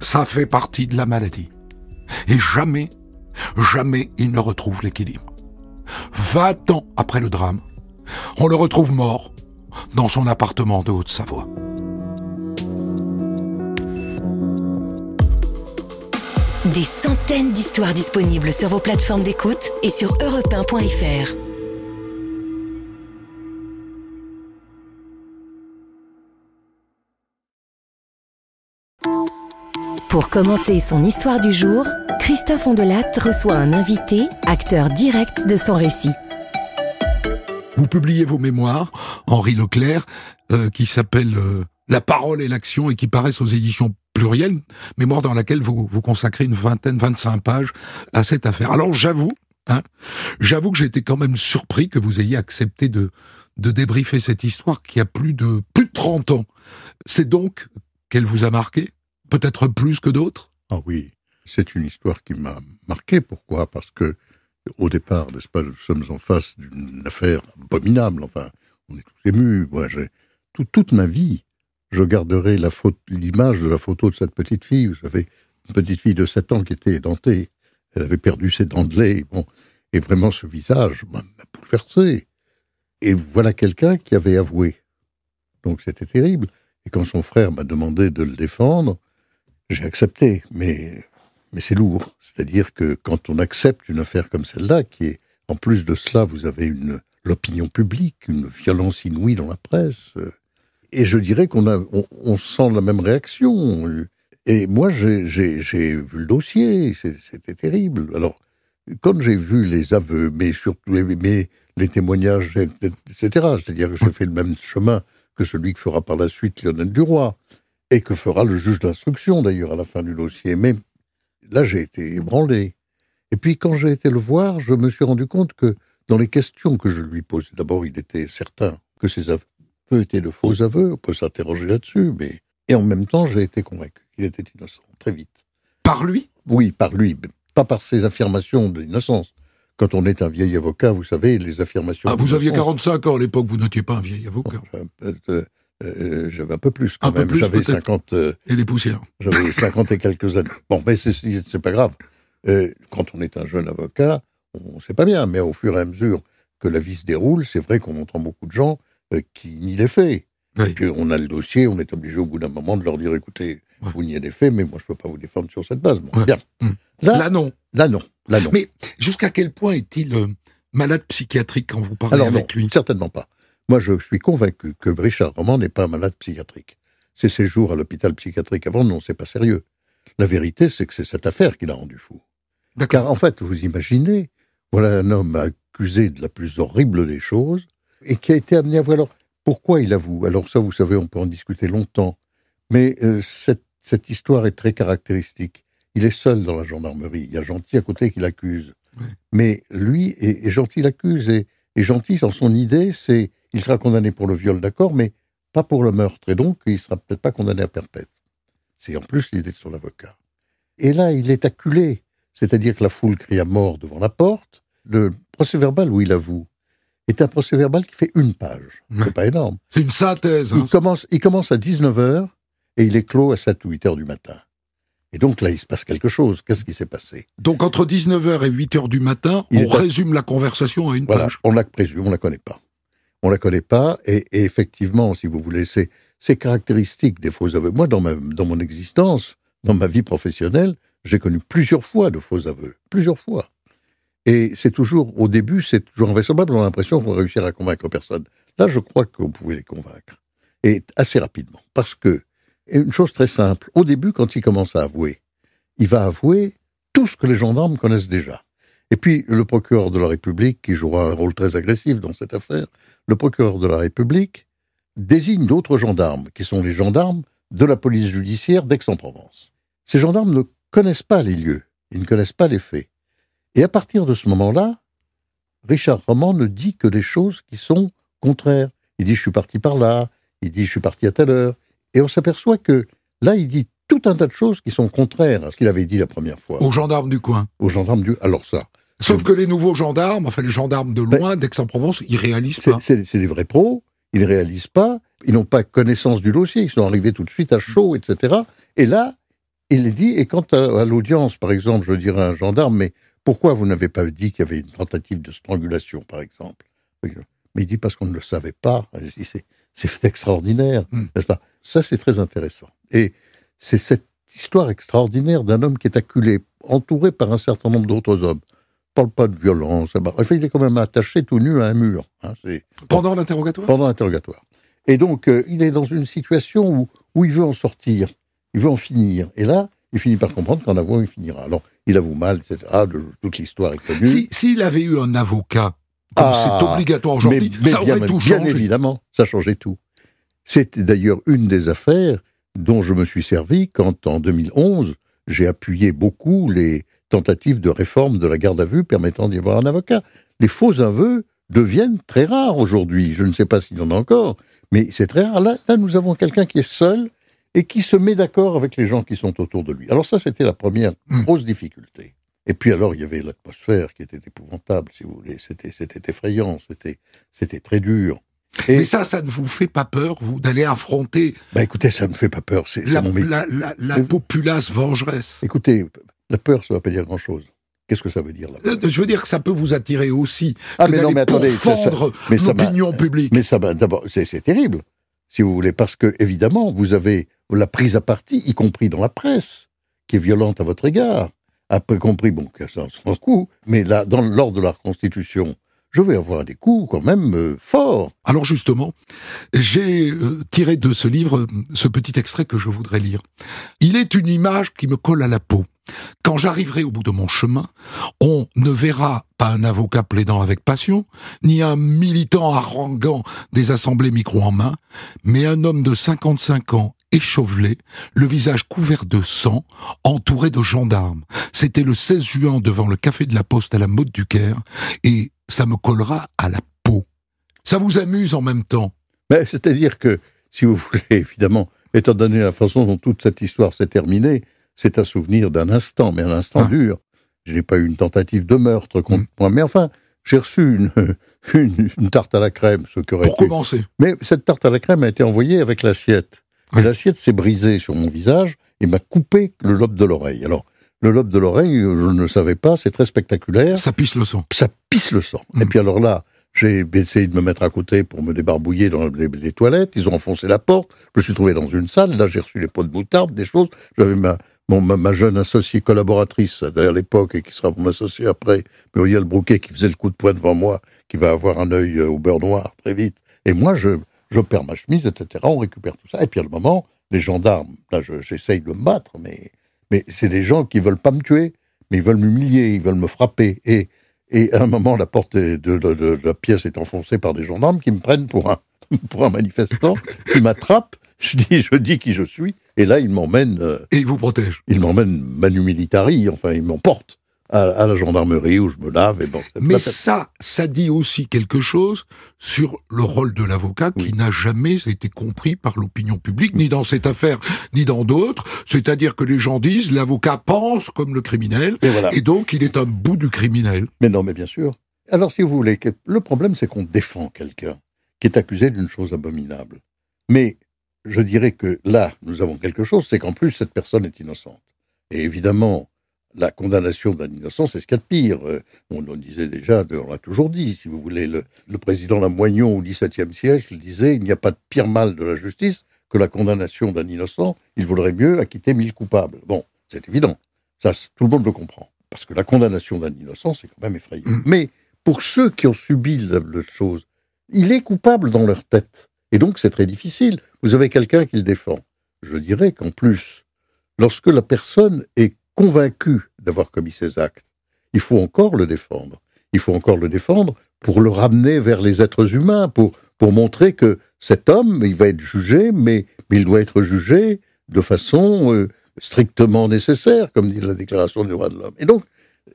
Ça fait partie de la maladie. Et jamais, jamais il ne retrouve l'équilibre. Vingt ans après le drame, on le retrouve mort dans son appartement de Haute-Savoie. Des centaines d'histoires disponibles sur vos plateformes d'écoute et sur europe Pour commenter son histoire du jour, Christophe Ondelatte reçoit un invité, acteur direct de son récit. Vous publiez vos mémoires, Henri Leclerc, euh, qui s'appelle euh, La parole et l'action et qui paraissent aux éditions pluriel, mémoire dans laquelle vous, vous consacrez une vingtaine, vingt-cinq pages à cette affaire. Alors j'avoue, hein, j'avoue que été quand même surpris que vous ayez accepté de, de débriefer cette histoire qui a plus de, plus de 30 ans. C'est donc qu'elle vous a marqué, peut-être plus que d'autres Ah oui, c'est une histoire qui m'a marqué. Pourquoi Parce que, au départ, n'est-ce pas, nous sommes en face d'une affaire abominable. Enfin, on est tous émus. Moi, j'ai, toute ma vie, je garderai l'image de la photo de cette petite fille, vous savez, une petite fille de 7 ans qui était dentée. Elle avait perdu ses dents de lait, bon, et vraiment ce visage m'a bouleversé. Et voilà quelqu'un qui avait avoué. Donc c'était terrible. Et quand son frère m'a demandé de le défendre, j'ai accepté. Mais, mais c'est lourd. C'est-à-dire que quand on accepte une affaire comme celle-là, qui est, en plus de cela, vous avez une l'opinion publique, une violence inouïe dans la presse, euh, et je dirais qu'on on, sent la même réaction. Et moi, j'ai vu le dossier, c'était terrible. Alors, quand j'ai vu les aveux, mais surtout les, les témoignages, etc., c'est-à-dire que j'ai fait le même chemin que celui que fera par la suite Lionel Duroy, et que fera le juge d'instruction d'ailleurs à la fin du dossier. Mais là, j'ai été ébranlé. Et puis, quand j'ai été le voir, je me suis rendu compte que dans les questions que je lui posais, d'abord, il était certain que ses aveux peut être de faux aveux, on peut s'interroger là-dessus, mais... Et en même temps, j'ai été convaincu qu'il était innocent, très vite. Par lui Oui, par lui, pas par ses affirmations d'innocence. Quand on est un vieil avocat, vous savez, les affirmations... Ah, vous aviez 45 ans à l'époque, vous n'étiez pas un vieil avocat. Euh, euh, j'avais un peu plus quand même. J'avais 50. Euh, et des poussières. J'avais 50 [LAUGHS] et quelques années. Bon, mais c'est pas grave. quand on est un jeune avocat, on ne sait pas bien, mais au fur et à mesure que la vie se déroule, c'est vrai qu'on entend beaucoup de gens euh, qui nie les faits. on a le dossier, on est obligé au bout d'un moment de leur dire écoutez, vous niez les faits, mais moi je ne peux pas vous défendre sur cette base. Hum. Là, non. Là non. Là non. Mais jusqu'à quel point est-il euh, malade psychiatrique quand vous parlez Alors, avec lui Certainement pas. Moi je suis convaincu que Richard Roman n'est pas malade psychiatrique. Ses séjours à l'hôpital psychiatrique avant, non, c'est pas sérieux. La vérité, c'est que c'est cette affaire qui l'a rendu fou. Car en fait, vous imaginez, voilà un homme accusé de la plus horrible des choses, et qui a été amené à voir. Alors, pourquoi il avoue Alors ça, vous savez, on peut en discuter longtemps, mais euh, cette, histoire est très caractéristique. Il est seul dans la gendarmerie, il y a Gentil à côté qui l'accuse. Mais lui et, Gentil l'accuse, et, Gentil, dans son idée, c'est il sera condamné pour le viol, d'accord, mais pas pour le meurtre, et donc il sera peut-être pas condamné à perpète. C'est en plus l'idée de son avocat. Et là, il est acculé, c'est-à-dire que la foule crie à mort devant la porte, le procès verbal où il avoue, est un procès-verbal qui fait une page. C'est pas énorme. C'est une synthèse. Il, hein. commence, il commence à 19h et il est clos à 7 ou 8 h du matin. Et donc là, il se passe quelque chose. Qu'est-ce qui s'est passé Donc entre 19h et 8h du matin, on résume la conversation à une voilà, page. On la présume, on la connaît pas. On la connaît pas, et, effectivement, si vous voulez, c'est, c'est caractéristique des faux aveux. Moi, dans mon existence, dans ma vie professionnelle, j'ai connu plusieurs fois de faux aveux. Plusieurs fois. Et c'est toujours, au début, c'est toujours invraisemblable, on a l'impression qu'on va réussir à convaincre personne. Là, je crois qu'on pouvait les convaincre. Et assez rapidement. Parce que, une chose très simple, au début, quand il commence à avouer, il va avouer tout ce que les gendarmes connaissent déjà. Et puis, le procureur de la République, qui jouera un rôle très agressif dans cette affaire, le procureur de la République désigne d'autres gendarmes, qui sont les gendarmes de la police judiciaire d'Aix-en-Provence. Ces gendarmes ne connaissent pas les lieux, ils ne connaissent pas les faits. Et à partir de ce moment-là, Richard Roman ne dit que des choses qui sont contraires. Il dit je suis parti par là, il dit je suis parti à telle heure. Et on s'aperçoit que là, il dit tout un tas de choses qui sont contraires à ce qu'il avait dit la première fois. Aux gendarmes du coin. Aux gendarmes du. Alors ça. Sauf que les nouveaux gendarmes, enfin les gendarmes de loin, d'Aix-en-Provence, ils réalisent pas. C'est des vrais pros, ils réalisent pas, ils n'ont pas connaissance du dossier, ils sont arrivés tout de suite à chaud, etc. Et là, il les dit, et quant à, l'audience, par exemple, je dirais un gendarme, mais pourquoi vous n'avez pas dit qu'il y avait une tentative de strangulation, par exemple Mais il dit parce qu'on ne le savait pas. c'est extraordinaire, hmm. Ça, c'est très intéressant. Et c'est cette histoire extraordinaire d'un homme qui est acculé, entouré par un certain nombre d'autres hommes. Il parle pas de violence. Enfin, il est quand même attaché tout nu à un mur. Hein, pendant l'interrogatoire Pendant l'interrogatoire. Et donc, euh, il est dans une situation où il veut en sortir, il veut en finir. Et là, il finit par comprendre qu'en avouant, il finira. Alors, il avoue mal, etc. toute l'histoire est connue. S'il avait eu un avocat, comme ah, c'est obligatoire aujourd'hui, ça aurait tout changé. Bien évidemment, ça changeait tout. C'est d'ailleurs une des affaires dont je me suis servi quand, en 2011, j'ai appuyé beaucoup les tentatives de réforme de la garde à vue permettant d'y avoir un avocat. Les faux aveux deviennent très rares aujourd'hui. Je ne sais pas s'il y en a encore, mais c'est très rare. là nous avons quelqu'un qui est seul, et qui se met d'accord avec les gens qui sont autour de lui. Alors ça, c'était la première hmm. grosse difficulté. Et puis alors, il y avait l'atmosphère qui était épouvantable, si vous voulez. C'était, effrayant, c'était, c'était très dur. Et Mais ça, ça ne vous fait pas peur, vous, d'aller affronter... Bah écoutez, ça ne me fait pas peur, c'est la, la, euh, populace vengeresse. Écoutez, la peur, ça ne va pas dire grand-chose. Qu'est-ce que ça veut dire là euh, Je veux dire que ça peut vous attirer aussi. Ah mais non, mais attendez, l'opinion publique. Mais ça, d'abord, c'est terrible, si vous voulez, parce que évidemment, vous avez la prise à partie, y compris dans la presse, qui est violente à votre égard. y compris, bon, ça un coup, mais là, dans, lors de la reconstitution, je vais avoir des coups quand même euh, forts. Alors justement, j'ai euh, tiré de ce livre euh, ce petit extrait que je voudrais lire. Il est une image qui me colle à la peau. Quand j'arriverai au bout de mon chemin, on ne verra pas un avocat plaidant avec passion, ni un militant haranguant des assemblées micro en main, mais un homme de 55 ans échevelé, le visage couvert de sang, entouré de gendarmes. C'était le 16 juin devant le café de la Poste à la Motte du Caire, et ça me collera à la peau. Ça vous amuse en même temps Mais ben, C'est-à-dire que, si vous voulez, évidemment, étant donné la façon dont toute cette histoire s'est terminée, c'est un souvenir d'un instant, mais un instant ah. dur. Je n'ai pas eu une tentative de meurtre contre mm. moi, mais enfin, j'ai reçu [LAUGHS] une, une, tarte à la crème, ce que Pour Mais cette tarte à la crème a été envoyée avec l'assiette. Mais l'assiette s'est brisée sur mon visage et m'a coupé le lobe de l'oreille. Alors, le lobe de l'oreille, euh, je ne le savais pas, c'est très spectaculaire. Ça pisse le sang. Ça pisse le sang. Et mm. puis alors là, j'ai essayé de me mettre à côté pour me débarbouiller dans les, toilettes. Ils ont enfoncé la porte. Je me suis trouvé dans une salle. Là, j'ai reçu les pots de moutarde, des choses. J'avais ma, jeune associée collaboratrice à l'époque et qui sera mon associée après, Muriel Brouquet, qui faisait le coup de poing devant moi, qui va avoir un œil euh, au beurre noir très vite. Et moi, je, je perds ma chemise, etc. On récupère tout ça. Et puis à un moment, les gendarmes, là j'essaye de me battre, mais, mais c'est des gens qui veulent pas me tuer, mais ils veulent m'humilier, ils veulent me frapper. Et, et à un moment, la porte de, la pièce est enfoncée par des gendarmes qui me prennent pour un, [LAUGHS] pour un manifestant, qui m'attrapent. Je dis, je dis qui je suis, et là, ils m'emmènent. Euh, et ils vous protègent Ils m'emmènent manu militari, enfin, ils m'emportent à, la gendarmerie où je me lave. Et bon, Mais ça, ça dit aussi quelque chose sur le rôle de l'avocat qui n'a jamais été compris par l'opinion publique, ni dans cette affaire, ni dans d'autres. C'est-à-dire que les gens disent l'avocat pense comme le criminel, et donc il est un bout du criminel. Mais non, mais bien sûr. Alors, si vous voulez, le problème, c'est qu'on défend quelqu'un qui est accusé d'une chose abominable. Mais je dirais que là, nous avons quelque chose, c'est qu'en plus, cette personne est innocente. Et évidemment, la condamnation d'un innocent, c'est ce qu'il y a de pire. Euh, on en disait déjà, on l'a toujours dit, si vous voulez, le, président Lamoignon au XVIIe siècle disait, il n'y a pas de pire mal de la justice que la condamnation d'un innocent, il vaudrait mieux acquitter mille coupables. Bon, c'est évident, ça tout le monde le comprend, parce que la condamnation d'un innocent, c'est quand même effrayant. Mm. Mais pour ceux qui ont subi la, chose, il est coupable dans leur tête, et donc c'est très difficile. Vous avez quelqu'un qui le défend. Je dirais qu'en plus, lorsque la personne est convaincu d'avoir commis ces actes. Il faut encore le défendre. Il faut encore le défendre pour le ramener vers les êtres humains, pour, pour montrer que cet homme, il va être jugé, mais, il doit être jugé de façon euh, strictement nécessaire, comme dit la Déclaration des droits de l'homme. Et donc,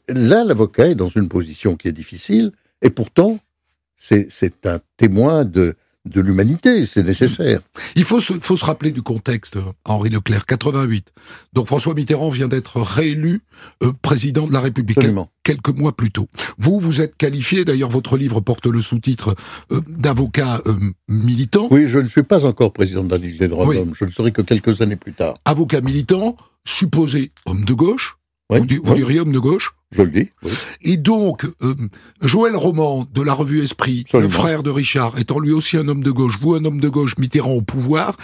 là, l'avocat est dans une position qui est difficile, et pourtant, c'est un témoin de, de l'humanité, c'est nécessaire. Il faut se, faut se rappeler du contexte, Henri Leclerc, 88. Donc François Mitterrand vient d'être réélu euh, président de la République quelques mois plus tôt. Vous, vous êtes qualifié, d'ailleurs votre livre porte le sous-titre euh, d'avocat euh, militant. Oui, je ne suis pas encore président de la Ligue des droits de l'homme, je ne serai que quelques années plus tard. Avocat militant, supposé homme de gauche, oui. vous, diriez homme de gauche je le dis. Et donc, euh, Joël Roman, de la revue Esprit, le frère de Richard, étant lui aussi un homme de gauche, vous un homme de gauche, Mitterrand au pouvoir,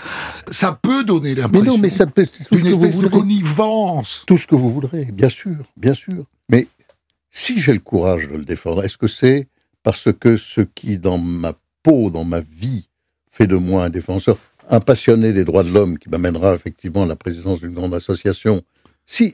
ça peut donner l'impression mais mais d'une espèce de connivence. Tout ce que vous voudrez, bien sûr, bien sûr. Mais si j'ai le courage de le défendre, est-ce que c'est parce que ce qui, dans ma peau, dans ma vie, fait de moi un défenseur, un passionné des droits de l'homme qui m'amènera effectivement à la présidence d'une grande association, si,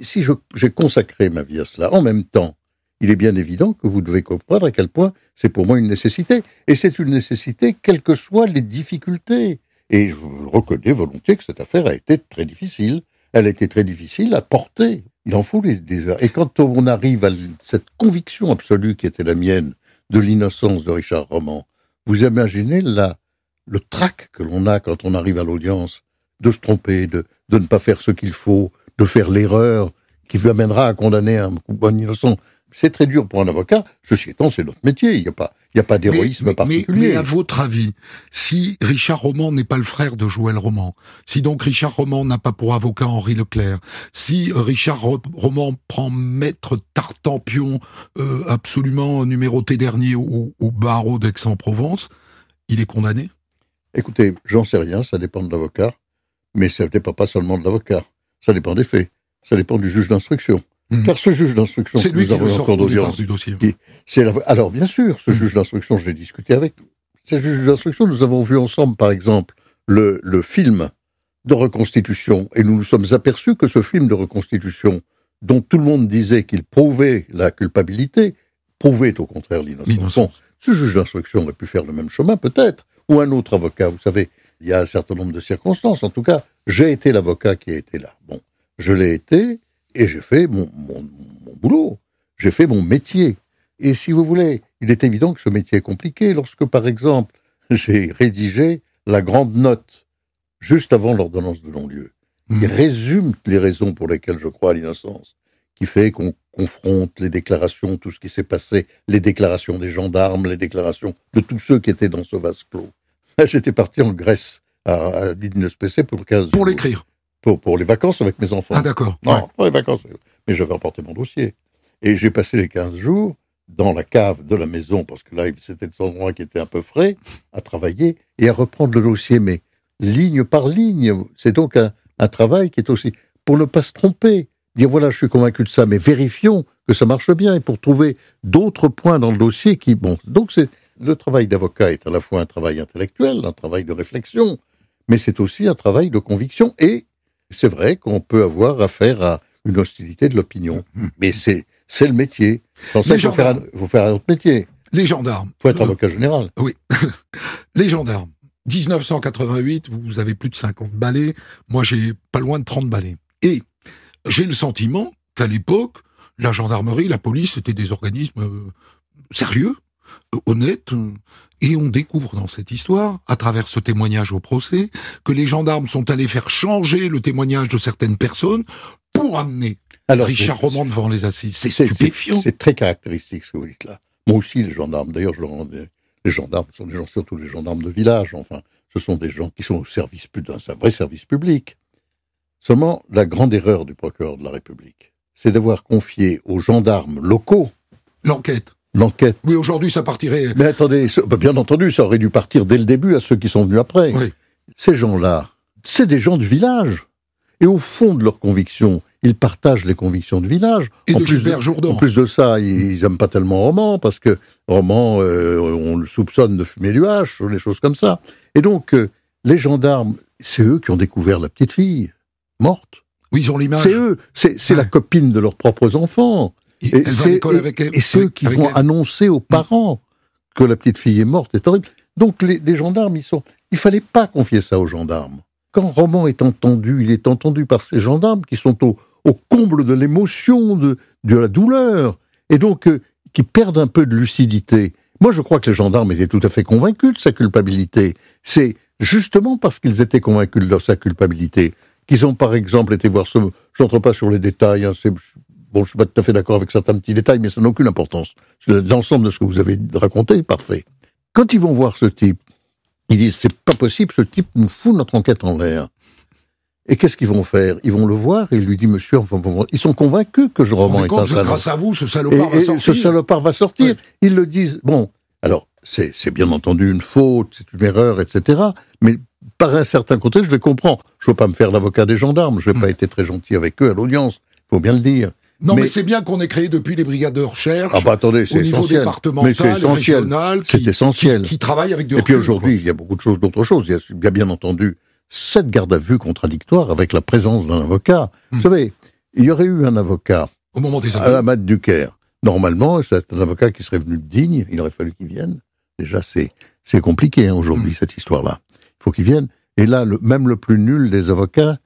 j'ai consacré ma vie à cela, en même temps, il est bien évident que vous devez comprendre à quel point c'est pour moi une nécessité. Et c'est une nécessité, quelles que soient les difficultés. Et je reconnais volontiers que cette affaire a été très difficile. Elle a été très difficile à porter. Il en faut des heures. Et quand on arrive à cette conviction absolue qui était la mienne de l'innocence de Richard Roman, vous imaginez la, le trac que l'on a quand on arrive à l'audience de se tromper, de ne pas faire ce qu'il faut, de faire l'erreur qui lui amènera à condamner un, bon innocent. C'est très dur pour un avocat. Ceci étant, c'est notre métier. Il n'y a pas, pas d'héroïsme particulier. Mais, à votre avis, si Richard Roman n'est pas le frère de Joël Roman, si donc Richard Roman n'a pas pour avocat Henri Leclerc, si Richard Roman prend Maître Tartampion euh, absolument numéroté dernier au, au barreau d'Aix-en-Provence, il est condamné Écoutez, j'en sais rien. Ça dépend de l'avocat, mais ça ne dépend pas seulement de l'avocat. Ça dépend des faits. Ça dépend du juge d'instruction. Hmm. Car ce juge d'instruction, c'est lui nous qui avons encore Du dossier. alors, bien sûr, ce hmm. juge d'instruction, j'ai discuté avec. Ce juge d'instruction, nous avons vu ensemble, par exemple, le, film de reconstitution, et nous nous sommes aperçus que ce film de reconstitution, dont tout le monde disait qu'il prouvait la culpabilité, prouvait au contraire l'innocence. ce juge d'instruction aurait pu faire le même chemin, peut-être, ou un autre avocat, vous savez. Il y a un certain nombre de circonstances. En tout cas, j'ai été l'avocat qui a été là. Bon, je l'ai été et j'ai fait mon, boulot. J'ai fait mon métier. Et si vous voulez, il est évident que ce métier est compliqué. Lorsque, par exemple, [LAUGHS] j'ai rédigé la grande note juste avant l'ordonnance de non-lieu, qui hmm. résume les raisons pour lesquelles je crois à l'innocence, qui fait qu'on confronte les déclarations, tout ce qui s'est passé, les déclarations des gendarmes, les déclarations de tous ceux qui étaient dans ce vase clos. [LAUGHS] J'étais parti en Grèce, à, à pour 15 Pour l'écrire pour, pour, les vacances avec mes enfants. Ah d'accord. Non, pour les vacances. Mais j'avais emporté mon dossier. Et j'ai passé les 15 jours dans la cave de la maison, parce que là, c'était un endroit qui était un peu frais, à travailler et à reprendre le dossier, mais ligne par ligne. C'est donc un, un travail qui est aussi... Pour ne pas se tromper, dire voilà, je suis convaincu de ça, mais vérifions que ça marche bien, et pour trouver d'autres points dans le dossier qui... Bon, donc c'est le travail d'avocat est à la fois un travail intellectuel, un travail de réflexion, mais c'est aussi un travail de conviction. Et c'est vrai qu'on peut avoir affaire à une hostilité de l'opinion, [LAUGHS] mais c'est le métier. il faut faire, un, autre métier. Les gendarmes. Pour être avocat général. Euh, oui. [LAUGHS] les gendarmes. 1988, vous avez plus de 50 balais. Moi, j'ai pas loin de 30 balais. Et j'ai le sentiment qu'à l'époque, la gendarmerie, la police, c'était des organismes euh, sérieux, euh, honnête, euh, et on découvre dans cette histoire, à travers ce témoignage au procès, que les gendarmes sont allés faire changer le témoignage de certaines personnes pour amener Richard Roman devant les assises. C'est stupéfiant. C'est très caractéristique ce que vous dites là. Moi aussi, les gendarmes, d'ailleurs, je le rendais, les gendarmes sont des gens, surtout les gendarmes de village, enfin, ce sont des gens qui sont au service un vrai service public. Seulement, la grande erreur du procureur de la République, c'est d'avoir confié aux gendarmes locaux l'enquête l'enquête. Oui, aujourd'hui, ça partirait. Mais attendez, bah, bien entendu, ça aurait dû partir dès le début à ceux qui sont venus après. Ces gens-là, c'est des gens du village. Et au fond de leurs convictions, ils partagent les convictions du village. Et en de plus Gilbert Jourdan. En plus de ça, ils n'aiment pas tellement Roman, parce que Roman, euh, on le soupçonne de fumer du hache, des choses comme ça. Et donc, euh, les gendarmes, c'est eux qui ont découvert la petite fille, morte. Oui, ils ont l'image. C'est eux, c'est la copine de leurs propres enfants. Et ceux qui vont annoncer aux mm. parents que la petite fille est morte c'est horrible. Donc les, gendarmes, ils sont. Il fallait pas confier ça aux gendarmes. Quand Roman est entendu, il est entendu par ces gendarmes qui sont au, comble de l'émotion, de, la douleur, et donc euh, qui perdent un peu de lucidité. Moi, je crois que les gendarmes étaient tout à fait convaincus de sa culpabilité. C'est justement parce qu'ils étaient convaincus de sa culpabilité qu'ils ont, par exemple, été voir ce. J'entre pas sur les détails, hein, c'est Bon, je ne suis pas tout à fait d'accord avec certains petits détails, mais ça n'a aucune importance. L'ensemble de ce que vous avez raconté est parfait. Quand ils vont voir ce type, ils disent c'est pas possible, ce type nous fout notre enquête en l'air. Et qu'est-ce qu'ils vont faire Ils vont le voir et lui dit Monsieur, ils sont convaincus que je revends. est un salaud. Grâce à vous, ce salopard et, va sortir. Ce salopard va sortir. Ils le disent. Bon, alors c'est bien entendu une faute, c'est une erreur, etc. Mais par un certain côté, je le comprends. Je ne veux pas me faire l'avocat des gendarmes. Je n'ai hmm. pas été très gentil avec eux à l'audience. Il faut bien le dire. Non, mais, c'est bien qu'on ait créé depuis les brigades de recherche. Ah bah attendez, c'est essentiel. mais c'est essentiel. C'est essentiel. Qui, travaille avec du Et puis aujourd'hui, il y a beaucoup de choses, d'autres choses. Il y, a, bien entendu cette garde à vue contradictoire avec la présence d'un avocat. Hmm. Vous savez, il y aurait eu un avocat au moment des à la mat Caire. Normalement, c'est un avocat qui serait venu Digne. Il aurait fallu qu'il vienne. Déjà, c'est c'est compliqué hein, aujourd'hui hmm. cette histoire-là. Il faut qu'il vienne. Et là, même le plus nul des avocats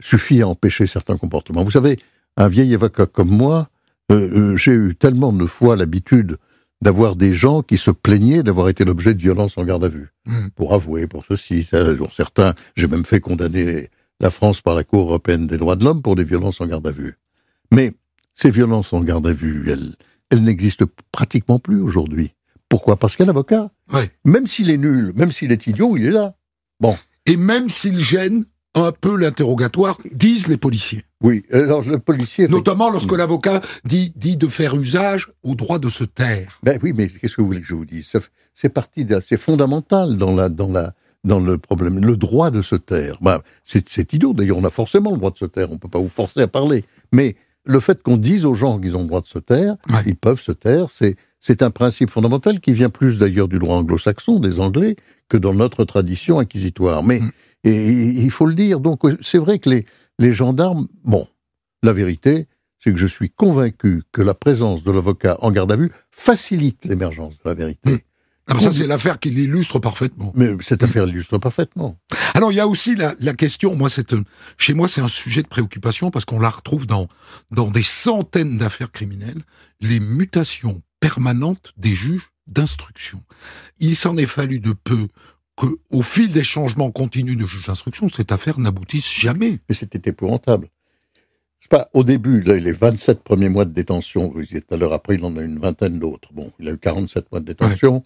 suffit à empêcher certains comportements. Vous savez, un vieil avocat comme moi, euh, euh, j'ai eu tellement de fois l'habitude d'avoir des gens qui se plaignaient d'avoir été l'objet de violences en garde à vue, hmm. pour avouer, pour ceci, pour certains, j'ai même fait condamner la France par la Cour européenne des droits de l'homme pour des violences en garde à vue. Mais ces violences en garde à vue, elles, n'existent pratiquement plus aujourd'hui. Pourquoi Parce qu'un avocat, même s'il est nul, même s'il est idiot, il est là. Bon. Et même s'il gêne, un peu l'interrogatoire, disent les policiers. Oui, alors le policier... Notamment lorsque l'avocat dit, dit de faire usage au droit de se taire. Ben oui, mais qu'est-ce que vous voulez que je vous dise C'est parti, c'est fondamental dans la... Dans la dans le problème, le droit de se taire. Ben, c'est idiot, d'ailleurs, on a forcément le droit de se taire, on ne peut pas vous forcer à parler. Mais le fait qu'on dise aux gens qu'ils ont le droit de se taire, ils peuvent se taire, c'est un principe fondamental qui vient plus d'ailleurs du droit anglo-saxon, des Anglais, que dans notre tradition inquisitoire. Mais mm. Et, il faut le dire. Donc, euh, c'est vrai que les, gendarmes, bon, la vérité, c'est que je suis convaincu que la présence de l'avocat en garde à vue facilite l'émergence de la vérité. Hum. Ah, ça, hum. c'est l'affaire qui l'illustre parfaitement. Mais cette hum. affaire l'illustre parfaitement. Alors, il y a aussi la, la question, moi, c'est, euh, chez moi, c'est un sujet de préoccupation parce qu'on la retrouve dans, dans des centaines d'affaires criminelles, les mutations permanentes des juges d'instruction. Il s'en est fallu de peu au fil des changements continus de juge d'instruction, cette affaire n'aboutisse jamais. Mais c'était épouvantable. Pas, au début, les 27 premiers mois de détention, vous disiez tout à l'heure, après, il en a une vingtaine d'autres. Bon, il a eu 47 mois de détention.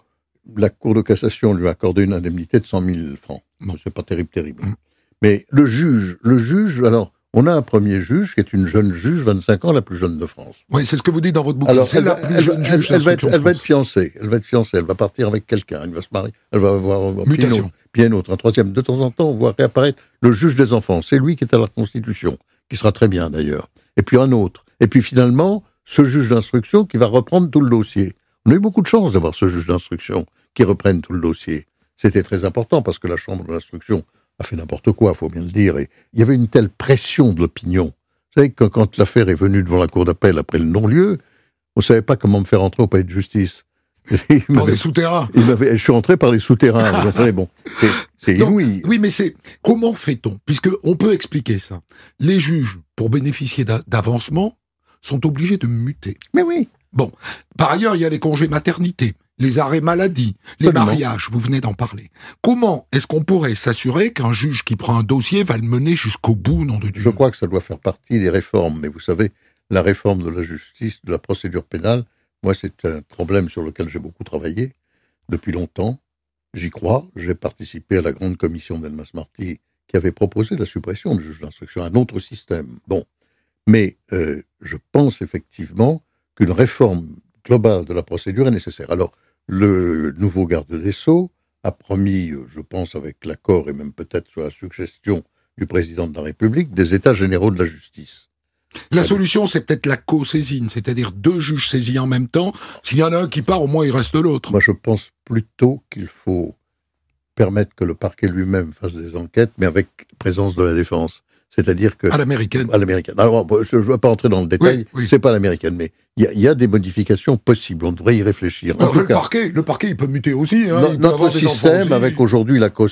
La Cour de cassation lui a accordé une indemnité de 100 000 francs. Bon. C'est pas terrible, terrible. Mm. Mais le juge, le juge, alors, on a un premier juge qui est une jeune juge, 25 ans, la plus jeune de France. Oui, c'est ce que vous dites dans votre bouquin. Elle, elle, va, être, elle va être fiancée. Elle va être fiancée. Elle va partir avec quelqu'un. Elle va se marier. Elle va avoir Mutation. Puis un autre, un troisième. De temps en temps, on voit réapparaître le juge des enfants. C'est lui qui est à la Constitution, qui sera très bien d'ailleurs. Et puis un autre. Et puis finalement, ce juge d'instruction qui va reprendre tout le dossier. On a eu beaucoup de chance d'avoir ce juge d'instruction qui reprenne tout le dossier. C'était très important parce que la chambre d'instruction fait n'importe quoi, faut bien le dire. Et il y avait une telle pression de l'opinion. Vous savez, que quand l'affaire est venue devant la cour d'appel après le non-lieu, on ne savait pas comment me faire entrer au palais de justice. Par [LAUGHS] les souterrains. je suis rentré par les souterrains. [LAUGHS] bon, c'est inouï. Oui, mais c'est comment fait-on Puisque on peut expliquer ça. Les juges, pour bénéficier d'avancement, sont obligés de muter. Mais oui. Bon, par ailleurs, il y a les congés maternité les arrêts maladie, les mariages, vous venez d'en parler. Comment est-ce qu'on pourrait s'assurer qu'un juge qui prend un dossier va le mener jusqu'au bout, nom de Dieu Je crois que ça doit faire partie des réformes, mais vous savez, la réforme de la justice, de la procédure pénale, moi c'est un problème sur lequel j'ai beaucoup travaillé depuis longtemps. J'y crois, j'ai participé à la grande commission d'Elmas Marty qui avait proposé la suppression du juge d'instruction, un autre système. Bon, mais euh, je pense effectivement qu'une réforme globale de la procédure est nécessaire. Alors, le nouveau garde des Sceaux a promis, euh, je pense avec l'accord et même peut-être sur la suggestion du président de la République, des États généraux de la justice. La solution, c'est peut-être la co-saisine, c'est-à-dire deux juges saisis en même temps. S'il y en a un qui part, au moins il reste l'autre. Moi, je pense plutôt qu'il faut permettre que le parquet lui-même fasse des enquêtes, mais avec présence de la défense. C'est-à-dire que. À l'américaine. À l'américaine. Alors, je ne vais pas entrer dans le détail, Ce n'est c'est pas l'américaine, mais il y, a des modifications possibles, on devrait y réfléchir. Bah, le, parquet, le parquet, il peut muter aussi. Hein. notre système, avec aujourd'hui la co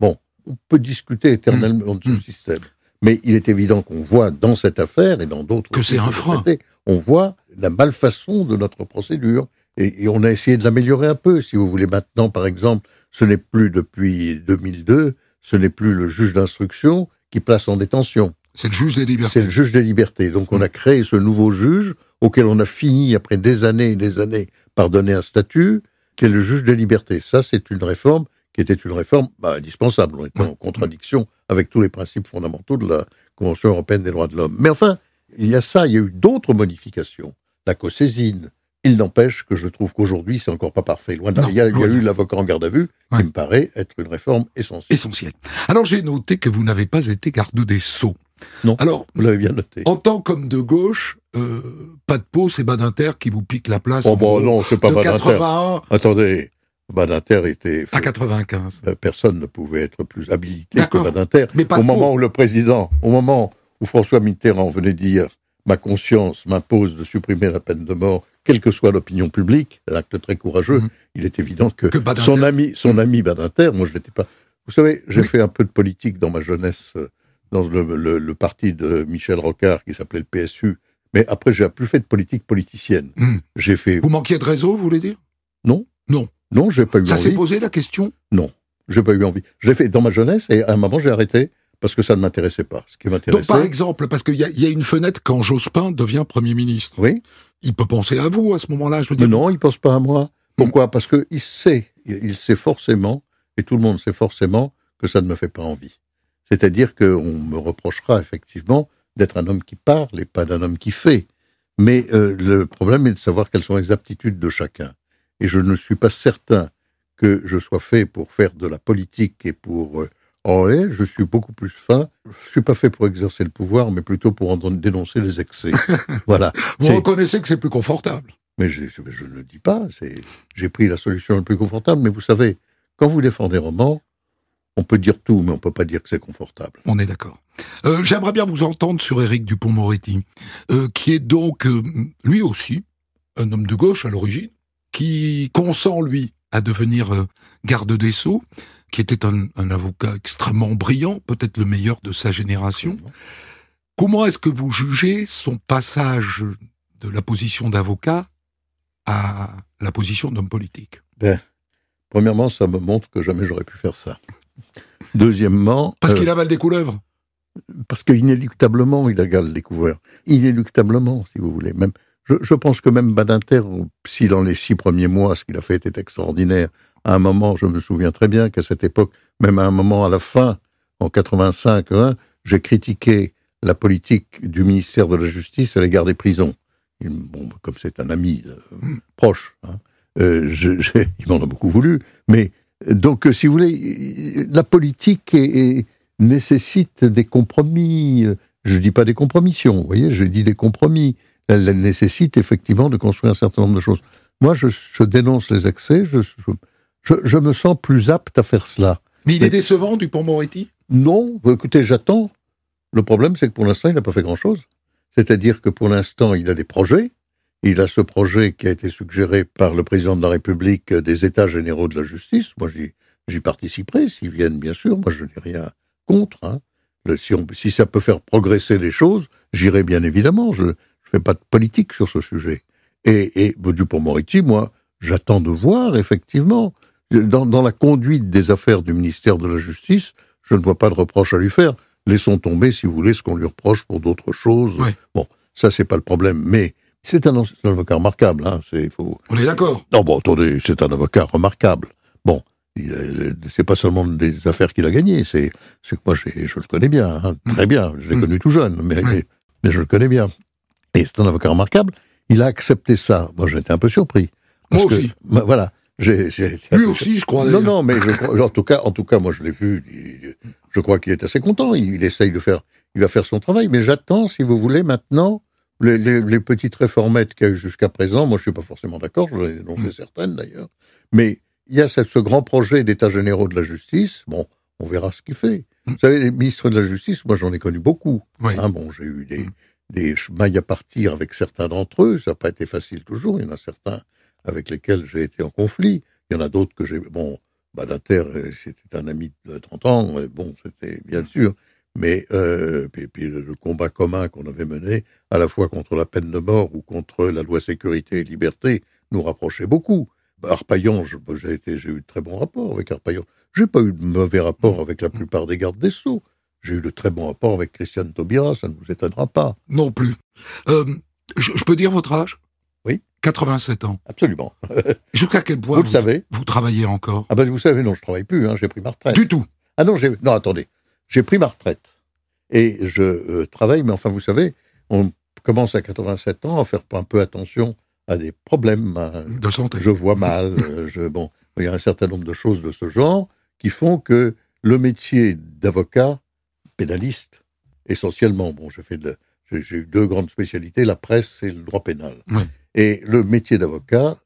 bon, on peut discuter éternellement mm. de ce mm. système. Mais il est évident qu'on voit dans cette affaire et dans d'autres. Que c'est un frein. On voit la malfaçon de notre procédure. Et, et on a essayé de l'améliorer un peu, si vous voulez. Maintenant, par exemple, ce n'est plus depuis 2002, ce n'est plus le juge d'instruction qui place en détention. C'est le juge des libertés. C'est le juge des libertés. Donc on a créé ce nouveau juge auquel on a fini, après des années et des années, par donner un statut, qui est le juge des libertés. Ça, c'est une réforme qui était une réforme bah, indispensable. On était en contradiction avec tous les principes fondamentaux de la Convention européenne des droits de l'homme. Mais enfin, il y a ça, il y a eu d'autres modifications. La saisine. Il n'empêche que je trouve qu'aujourd'hui, c'est encore pas parfait. Loin il y a, eu l'avocat en garde à vue, qui me paraît être une réforme essentielle. Essentielle. Alors j'ai noté que vous n'avez pas été garde des Sceaux. Non, Alors, vous l'avez bien noté. En tant comme de gauche, euh, pas de peau, c'est Badinter qui vous pique la place. Oh, bon, bah, non, c'est pas Badinter. Attendez, Badinter était. À 95. Euh, personne ne pouvait être plus habilité que Badinter. Mais pas au moment où le président, au moment où François Mitterrand venait dire Ma conscience m'impose de supprimer la peine de mort quelle que soit l'opinion publique, un acte très courageux, mhm. il est évident que, son ami, son ami Badinter, moi je n'étais pas. Vous savez, j'ai fait un peu de politique dans ma jeunesse, euh, dans le, parti de Michel Rocard qui s'appelait le PSU, mais après j'ai plus fait de politique politicienne. Hmm. J'ai fait. Vous manquiez de réseau, vous voulez dire Non. Non. Non, j'ai pas eu envie. Ça s'est posé la question Non, j'ai pas eu envie. J'ai fait dans ma jeunesse et à un moment j'ai arrêté parce que ça ne m'intéressait pas. Ce qui m'intéressait. Donc par exemple, parce qu'il y, y, a une fenêtre quand Jospin devient premier ministre. Oui il peut penser à vous à ce moment-là, je veux dire. non, il pense pas à moi. Pourquoi Parce qu'il sait, il sait forcément, et tout le monde sait forcément, que ça ne me fait pas envie. C'est-à-dire qu'on me reprochera effectivement d'être un homme qui parle et pas d'un homme qui fait. Mais euh, le problème est de savoir quelles sont les aptitudes de chacun. Et je ne suis pas certain que je sois fait pour faire de la politique et pour euh, Oh, je suis beaucoup plus fin. Je ne suis pas fait pour exercer le pouvoir, mais plutôt pour dénoncer les excès. [LAUGHS] voilà. Vous reconnaissez que c'est plus confortable. Mais je, ne ne dis pas. J'ai pris la solution la plus confortable. Mais vous savez, quand vous défendez roman, on peut dire tout, mais on ne peut pas dire que c'est confortable. On est d'accord. Euh, j'aimerais bien vous entendre sur Éric Dupont-Moretti, euh, qui est donc euh, lui aussi un homme de gauche à l'origine, qui consent lui à devenir garde des sceaux, qui était un, avocat extrêmement brillant, peut-être le meilleur de sa génération. Comment est-ce que vous jugez son passage de la position d'avocat à la position d'homme politique ben, Premièrement, ça me montre que jamais j'aurais pu faire ça. Deuxièmement... Parce euh, qu'il avale des couleuvres Parce qu'inéluctablement, il avale des couleuvres. Inéluctablement, si vous voulez. Même je, pense que même Badinter, si dans les six premiers mois, ce qu'il a fait était extraordinaire, à un moment, je me souviens très bien qu'à cette époque, même à un moment, à la fin, en 85, j'ai critiqué la politique du ministère de la Justice à l'égard des prisons. bon, comme c'est un ami euh, proche, hein, euh, [LAUGHS] il m'en a beaucoup voulu. Mais donc, euh, si vous voulez, la politique nécessite des compromis. Je ne dis pas des compromissions, vous voyez, je dis des compromis elle, nécessite effectivement de construire un certain nombre de choses. Moi, je, dénonce les excès, je, me sens plus apte à faire cela. Mais il est décevant, Dupont-Moretti Non, bah, écoutez, j'attends. Le problème, c'est que pour l'instant, il n'a pas fait grand-chose. C'est-à-dire que pour l'instant, il a des projets. Il a ce projet qui a été suggéré par le président de la République euh, des États généraux de la justice. Moi, j'y participerai, s'ils viennent, bien sûr. Moi, je n'ai rien contre. Hein. si, si, ça peut faire progresser les choses, j'irai bien évidemment. Je, je ne fais pas de politique sur ce sujet. Et, et bah, pour moretti moi, j'attends de voir, effectivement. Dans, la conduite des affaires du ministère de la Justice, je ne vois pas de reproche à lui faire. Laissons tomber, si vous voulez, ce qu'on lui reproche pour d'autres choses. Bon, ça, c'est pas le problème. Mais c'est un, avocat remarquable. Hein, faut... On est d'accord. Non, bon, attendez, c'est un avocat remarquable. Bon, euh, c'est pas seulement des affaires qu'il a gagnées, c'est que moi, je le connais bien, hein, très mmh. bien. Je l'ai mmh. connu tout jeune, mais, mais je le connais bien et c'est un avocat remarquable, il a accepté ça. Moi, j'étais un peu surpris. Moi aussi. voilà. Lui aussi, je crois. Non, non, mais en, tout cas, en tout cas, moi, je l'ai vu. Je crois qu'il est assez content. Il, essaye de faire. Il va faire son travail. Mais j'attends, si vous voulez, maintenant, les, petites réformettes qu'il y a eu jusqu'à présent. Moi, je ne suis pas forcément d'accord. J'en ai pas certaines, d'ailleurs. Mais il y a ce grand projet d'État généraux de la justice. Bon, on verra ce qu'il fait. Mm. Vous savez, les ministres de la justice, moi, j'en ai connu beaucoup. Hein, bon, j'ai eu des, mm des chemins à partir avec certains d'entre eux. Ça n'a pas été facile toujours. Il y en a certains avec lesquels j'ai été en conflit. Il y en a d'autres que j'ai. Bon, terre, euh, c'était un ami de 30 ans. Bon, c'était bien sûr. Mais euh, puis, le combat commun qu'on avait mené, à la fois contre la peine de mort ou contre la loi sécurité et liberté, nous rapprochait beaucoup. Bah, Arpaillon, j'ai eu de très bons rapports avec Arpaillon. J'ai pas eu de mauvais rapports avec la plupart des gardes des Sceaux. J'ai eu de très bons rapports avec Christiane Taubira, ça ne vous étonnera pas. Non plus. Euh, je, peux dire votre âge Oui. 87 ans. Absolument. [LAUGHS] Jusqu'à quel point vous, vous, le savez Vous travaillez encore Ah ben vous savez, non, je travaille plus, hein, j'ai pris ma retraite. Du tout Ah non, j'ai... Non, attendez. J'ai pris ma retraite. Et je euh, travaille, mais enfin, vous savez, on commence à 87 ans à faire un peu attention à des problèmes. Hein. De santé. Je vois mal. [LAUGHS] Euh, je, bon, il y a un certain nombre de choses de ce genre qui font que le métier d'avocat pénaliste, essentiellement. Bon, j'ai fait de, j'ai eu deux grandes spécialités, la presse et le droit pénal. Et le métier d'avocat,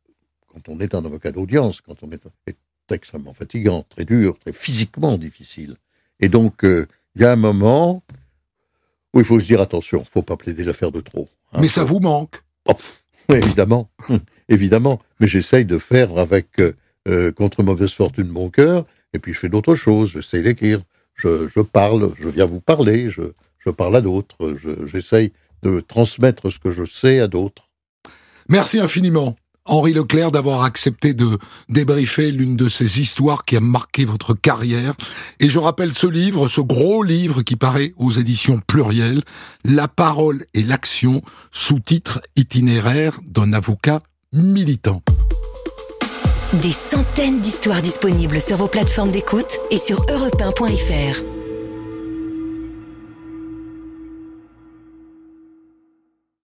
quand on est un avocat d'audience, quand on est, extrêmement fatigant, très dur, très physiquement difficile. Et donc, euh, il y a un moment où il faut se dire attention, il faut pas plaider l'affaire de trop. Hein. Mais ça vous manque. Oh, évidemment, [LAUGHS] évidemment. Mais j'essaye de faire avec euh, euh, contre mauvaise fortune mon cœur. Et puis je fais d'autres choses. Je sais je, parle, je viens vous parler, je, je parle à d'autres, j'essaye de transmettre ce que je sais à d'autres. Merci infiniment. Henri Leclerc d'avoir accepté de débriefer l'une de ces histoires qui a marqué votre carrière. Et je rappelle ce livre, ce gros livre qui paraît aux éditions plurielles, La parole et l'action, sous-titre itinéraire d'un avocat militant. Des centaines d'histoires disponibles sur vos plateformes d'écoute et sur europe